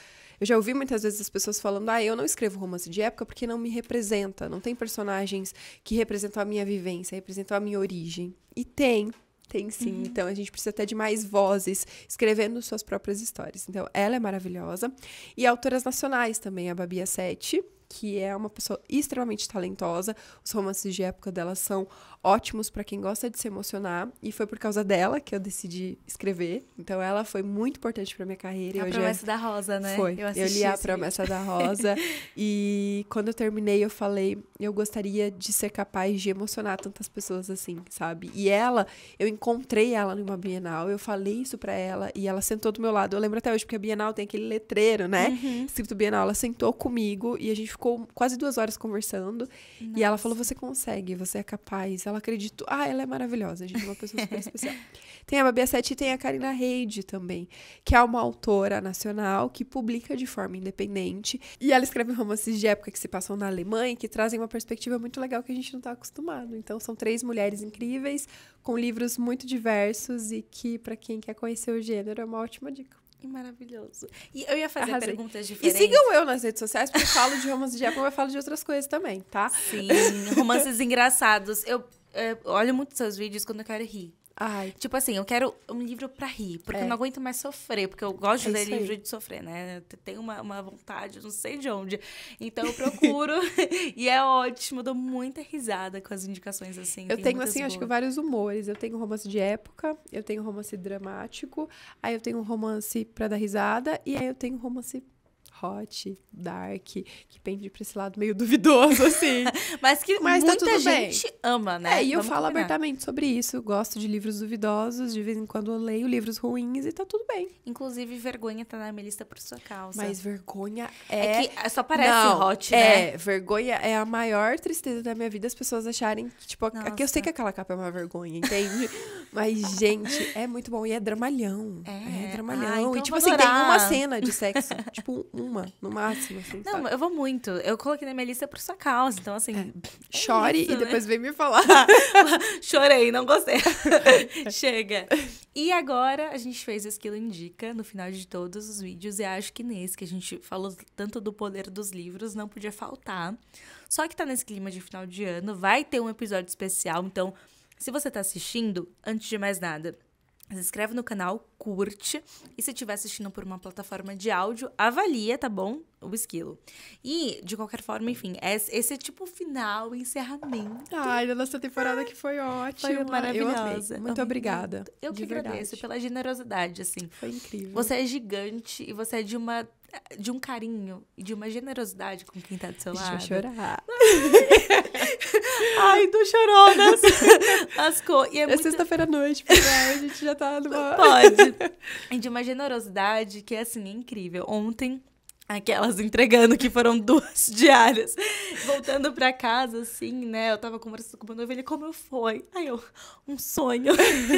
eu já ouvi muitas vezes as pessoas falando: ah, eu não escrevo romance de época porque não me representa, não tem personagens que representam a minha vivência, representam a minha origem. E tem, tem sim. Uhum. Então a gente precisa até de mais vozes escrevendo suas próprias histórias. Então ela é maravilhosa. E autoras nacionais também, a Babia Sete, que é uma pessoa extremamente talentosa. Os romances de época dela são ótimos para quem gosta de se emocionar. E foi por causa dela que eu decidi escrever. Então ela foi muito importante para minha carreira. A é Promessa já... da Rosa, né? Foi. Eu, eu li A Promessa vídeo. da Rosa. e quando eu terminei, eu falei, eu gostaria de ser capaz de emocionar tantas pessoas assim, sabe? E ela, eu encontrei ela numa Bienal, eu falei isso para ela e ela sentou do meu lado. Eu lembro até hoje, porque a Bienal tem aquele letreiro, né? Uhum. Escrito Bienal. Ela sentou comigo e a gente ficou quase duas horas conversando. Nossa. E ela falou: Você consegue, você é capaz ela então, acreditou. Ah, ela é maravilhosa, gente. É uma pessoa super especial. Tem a Babi Sete e tem a Karina Reide também, que é uma autora nacional que publica de forma independente. E ela escreve romances de época que se passam na Alemanha que trazem uma perspectiva muito legal que a gente não está acostumado. Então, são três mulheres incríveis, com livros muito diversos e que, para quem quer conhecer o gênero, é uma ótima dica. E maravilhoso. E eu ia fazer Arrasei. perguntas diferentes. E sigam eu nas redes sociais, porque eu falo de romances de época, mas eu falo de outras coisas também, tá? Sim, romances engraçados. Eu é, olho muito seus vídeos quando eu quero rir. Ai. Tipo assim, eu quero um livro pra rir, porque é. eu não aguento mais sofrer, porque eu gosto é de ler livro de sofrer, né? Eu tenho uma, uma vontade, não sei de onde. Então eu procuro e é ótimo, dou muita risada com as indicações assim. Eu tenho, assim, boas. acho que vários humores. Eu tenho romance de época, eu tenho romance dramático, aí eu tenho romance pra dar risada, e aí eu tenho romance hot, dark, que pende pra esse lado meio duvidoso, assim. Mas que Mas tá muita tá gente bem. ama, né? É, e Vamos eu falo combinar. abertamente sobre isso. gosto de livros duvidosos, de vez em quando eu leio livros ruins e tá tudo bem. Inclusive, vergonha tá na minha lista por sua causa. Mas vergonha é... É que só parece Não, hot, é, né? É, vergonha é a maior tristeza da minha vida, as pessoas acharem que, tipo, aqui é eu sei que aquela capa é uma vergonha, entende? Mas, gente, é muito bom. E é dramalhão. É, é dramalhão. Ah, então e, tipo assim, tem uma cena de sexo. tipo, um uma, no máximo. Assim, não, sabe? eu vou muito. Eu coloquei na minha lista por sua causa. Então, assim. É. é Chore isso, e né? depois vem me falar. Chorei, não gostei. Chega. E agora a gente fez o Esquilo Indica no final de todos os vídeos. E acho que nesse, que a gente falou tanto do poder dos livros, não podia faltar. Só que tá nesse clima de final de ano, vai ter um episódio especial. Então, se você tá assistindo, antes de mais nada se inscreve no canal, curte. E se estiver assistindo por uma plataforma de áudio, avalia, tá bom? O esquilo. E, de qualquer forma, enfim, esse é tipo o final, o encerramento. Ai, da nossa temporada Ai, que foi ótima. Foi maravilhosa. Muito obrigada. Eu que verdade. agradeço pela generosidade, assim. Foi incrível. Você é gigante e você é de uma de um carinho e de uma generosidade com quem tá do seu lado. Deixa eu chorar. Ai, tô choronas. Lascou. E é, é muito... sexta-feira à noite, porque a gente já tá numa... Pode. E de uma generosidade que é, assim, incrível. Ontem Aquelas entregando que foram duas diárias. Voltando para casa, assim, né? Eu tava conversando com o meu noivo, ele, como fui Aí eu, um sonho.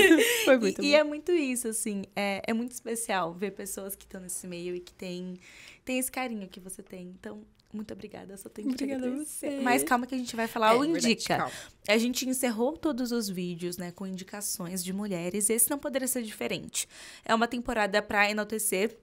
foi muito e, bom. e é muito isso, assim. É, é muito especial ver pessoas que estão nesse meio e que tem, tem esse carinho que você tem. Então, muito obrigada, eu só tenho que obrigada te você. Mas calma que a gente vai falar é, o Indica. Verdade, a gente encerrou todos os vídeos, né, com indicações de mulheres. Esse não poderia ser diferente. É uma temporada para enaltecer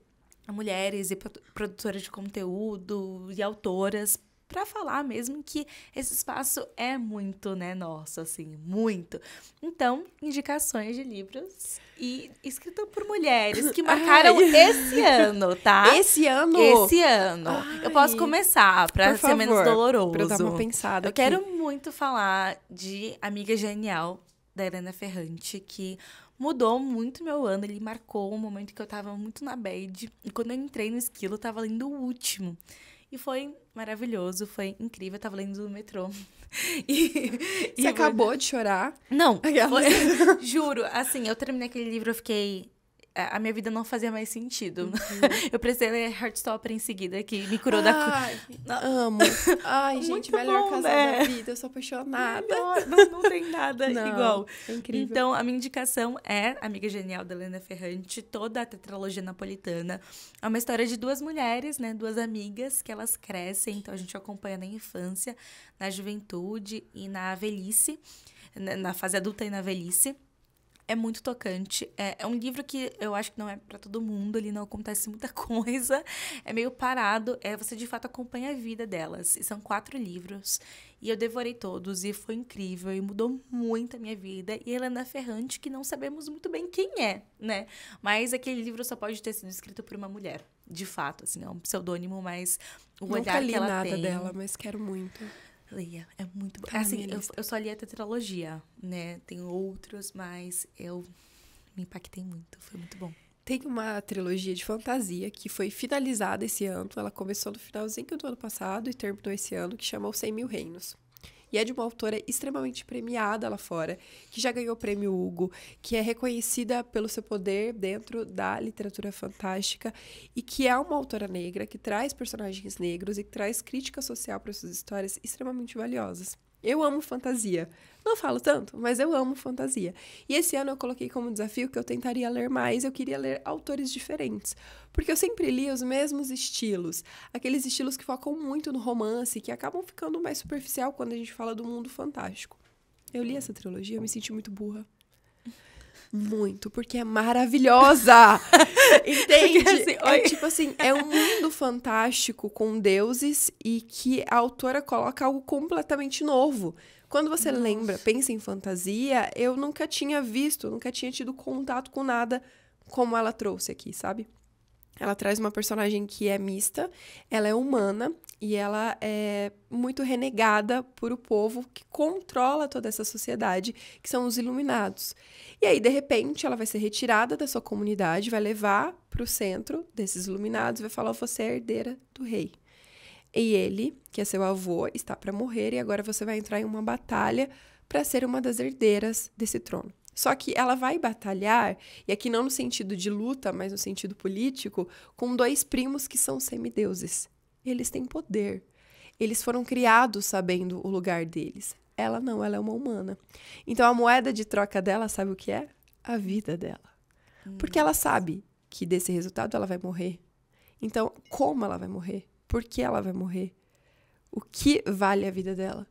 mulheres e produtoras de conteúdo e autoras para falar mesmo que esse espaço é muito, né, nosso, assim, muito. Então, indicações de livros e escritas por mulheres que marcaram Ai. esse ano, tá? Esse ano? Esse ano. Ai. Eu posso começar para ser favor, menos doloroso. Pra eu dar uma pensada. Eu aqui. quero muito falar de Amiga Genial da Helena Ferrante, que mudou muito meu ano. Ele marcou um momento que eu tava muito na bad. E quando eu entrei no esquilo, eu tava lendo o último. E foi maravilhoso, foi incrível. Eu tava lendo o metrô. E, Você e acabou de chorar? Não. Foi... juro, assim, eu terminei aquele livro, eu fiquei é, a minha vida não fazia mais sentido. Uhum. eu precisei ler Heartstopper em seguida, que me curou Ai, da... Amo. Ai, gente, Muito melhor bom, casal né? da vida. Eu sou apaixonada. Não, não tem nada não, igual. É incrível. Então, a minha indicação é Amiga Genial, da Helena Ferrante, toda a tetralogia napolitana. É uma história de duas mulheres, né? Duas amigas que elas crescem. Então, a gente acompanha na infância, na juventude e na velhice. Né, na fase adulta e na velhice é muito tocante. É, é, um livro que eu acho que não é para todo mundo, ali não acontece muita coisa. É meio parado. É, você de fato acompanha a vida delas. E são quatro livros. E eu devorei todos e foi incrível e mudou muito a minha vida. E Helena Ferrante, que não sabemos muito bem quem é, né? Mas aquele livro só pode ter sido escrito por uma mulher, de fato, assim, é um pseudônimo, mas o Nunca olhar li que ela nada tem... dela, mas quero muito. Leia, é muito bom. Tá assim, eu, eu, só li a tetralogia, né? Tem outros, mas eu me impactei muito, foi muito bom. Tem uma trilogia de fantasia que foi finalizada esse ano. Ela começou no finalzinho do ano passado e terminou esse ano, que chama 100 Mil Reinos. E é de uma autora extremamente premiada lá fora, que já ganhou o prêmio Hugo, que é reconhecida pelo seu poder dentro da literatura fantástica e que é uma autora negra que traz personagens negros e que traz crítica social para suas histórias extremamente valiosas. Eu amo fantasia. Não falo tanto, mas eu amo fantasia. E esse ano eu coloquei como desafio que eu tentaria ler mais, eu queria ler autores diferentes. Porque eu sempre li os mesmos estilos. Aqueles estilos que focam muito no romance, que acabam ficando mais superficial quando a gente fala do mundo fantástico. Eu li essa trilogia, eu me senti muito burra. Muito, porque é maravilhosa! Entende? Porque, assim, é tipo assim, é um mundo fantástico com deuses e que a autora coloca algo completamente novo. Quando você Nossa. lembra, pensa em fantasia, eu nunca tinha visto, nunca tinha tido contato com nada como ela trouxe aqui, sabe? Ela traz uma personagem que é mista, ela é humana, e ela é muito renegada por o povo que controla toda essa sociedade, que são os iluminados. E aí, de repente, ela vai ser retirada da sua comunidade, vai levar para o centro desses iluminados, vai falar: você é herdeira do rei. E ele, que é seu avô, está para morrer e agora você vai entrar em uma batalha para ser uma das herdeiras desse trono. Só que ela vai batalhar, e aqui não no sentido de luta, mas no sentido político, com dois primos que são semideuses eles têm poder. Eles foram criados sabendo o lugar deles. Ela não, ela é uma humana. Então a moeda de troca dela, sabe o que é? A vida dela. Hum. Porque ela sabe que desse resultado ela vai morrer. Então, como ela vai morrer? Por que ela vai morrer? O que vale a vida dela?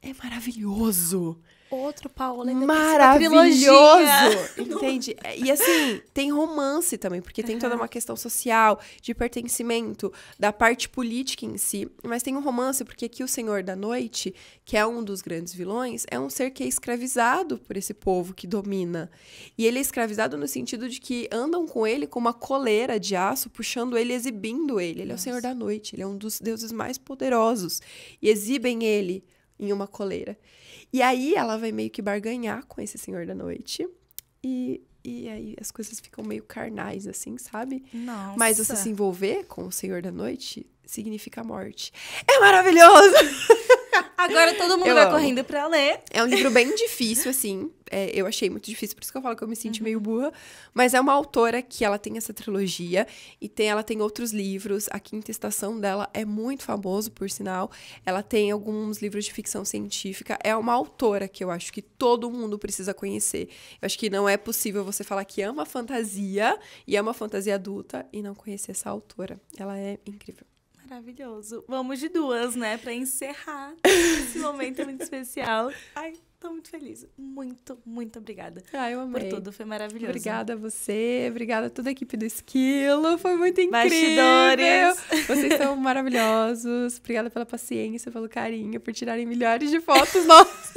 É maravilhoso! outro Paola. Maravilhoso! Entende? E assim, tem romance também, porque tem toda uma questão social, de pertencimento, da parte política em si. Mas tem um romance, porque aqui o Senhor da Noite, que é um dos grandes vilões, é um ser que é escravizado por esse povo que domina. E ele é escravizado no sentido de que andam com ele com uma coleira de aço, puxando ele, exibindo ele. Ele Nossa. é o Senhor da Noite, ele é um dos deuses mais poderosos. E exibem ele em uma coleira. E aí ela vai meio que barganhar com esse senhor da noite. E, e aí as coisas ficam meio carnais, assim, sabe? Nossa. Mas você se envolver com o senhor da noite significa morte. É maravilhoso! Agora todo mundo eu vai amo. correndo pra ler. É um livro bem difícil, assim. É, eu achei muito difícil, por isso que eu falo que eu me senti uhum. meio burra. Mas é uma autora que ela tem essa trilogia e tem, ela tem outros livros. A quinta estação dela é muito famoso, por sinal. Ela tem alguns livros de ficção científica. É uma autora que eu acho que todo mundo precisa conhecer. Eu acho que não é possível você falar que ama fantasia e ama fantasia adulta e não conhecer essa autora. Ela é incrível. Maravilhoso. Vamos de duas, né? Para encerrar esse momento muito especial. Ai, tô muito feliz. Muito, muito obrigada. Ai, ah, eu amei. Por tudo, foi maravilhoso. Obrigada a você, obrigada a toda a equipe do Esquilo, foi muito incrível. Bastidores. Vocês são maravilhosos. Obrigada pela paciência, pelo carinho, por tirarem milhares de fotos nossas.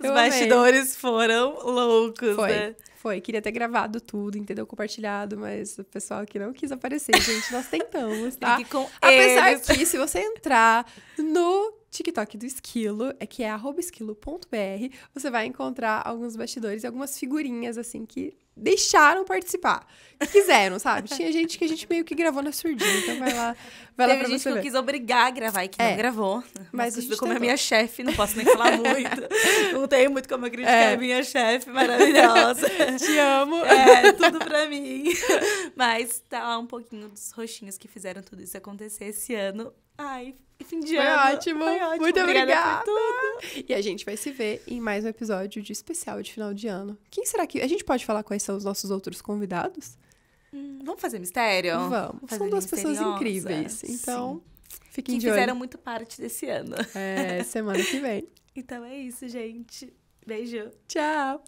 Os eu bastidores amei. foram loucos, foi. né? Foi, queria ter gravado tudo, entendeu? Compartilhado, mas o pessoal que não quis aparecer, gente, nós tentamos, tá? Apesar eles. que se você entrar no TikTok do Esquilo, é que é esquilo.br. Você vai encontrar alguns bastidores e algumas figurinhas, assim, que deixaram participar. Quiseram, sabe? Tinha gente que a gente meio que gravou na surdina, então vai lá, vai Teve lá pra gente você que ver. quis obrigar a gravar e que é, não gravou. Mas, mas como é minha chefe, não posso nem falar muito. não tenho muito como criticar é. é minha chefe maravilhosa. Te amo. É, tudo pra mim. Mas tá lá um pouquinho dos roxinhos que fizeram tudo isso acontecer esse ano. Ai, fim de foi ano. Ótimo. Foi ótimo. Muito obrigada. obrigada. E a gente vai se ver em mais um episódio de especial de final de ano. Quem será que. A gente pode falar quais são os nossos outros convidados? Hum, vamos fazer mistério? Vamos. Fazer são duas misteriosa. pessoas incríveis. Então, Sim. fiquem que de olho. fizeram é muito parte desse ano. É, semana que vem. então é isso, gente. Beijo. Tchau.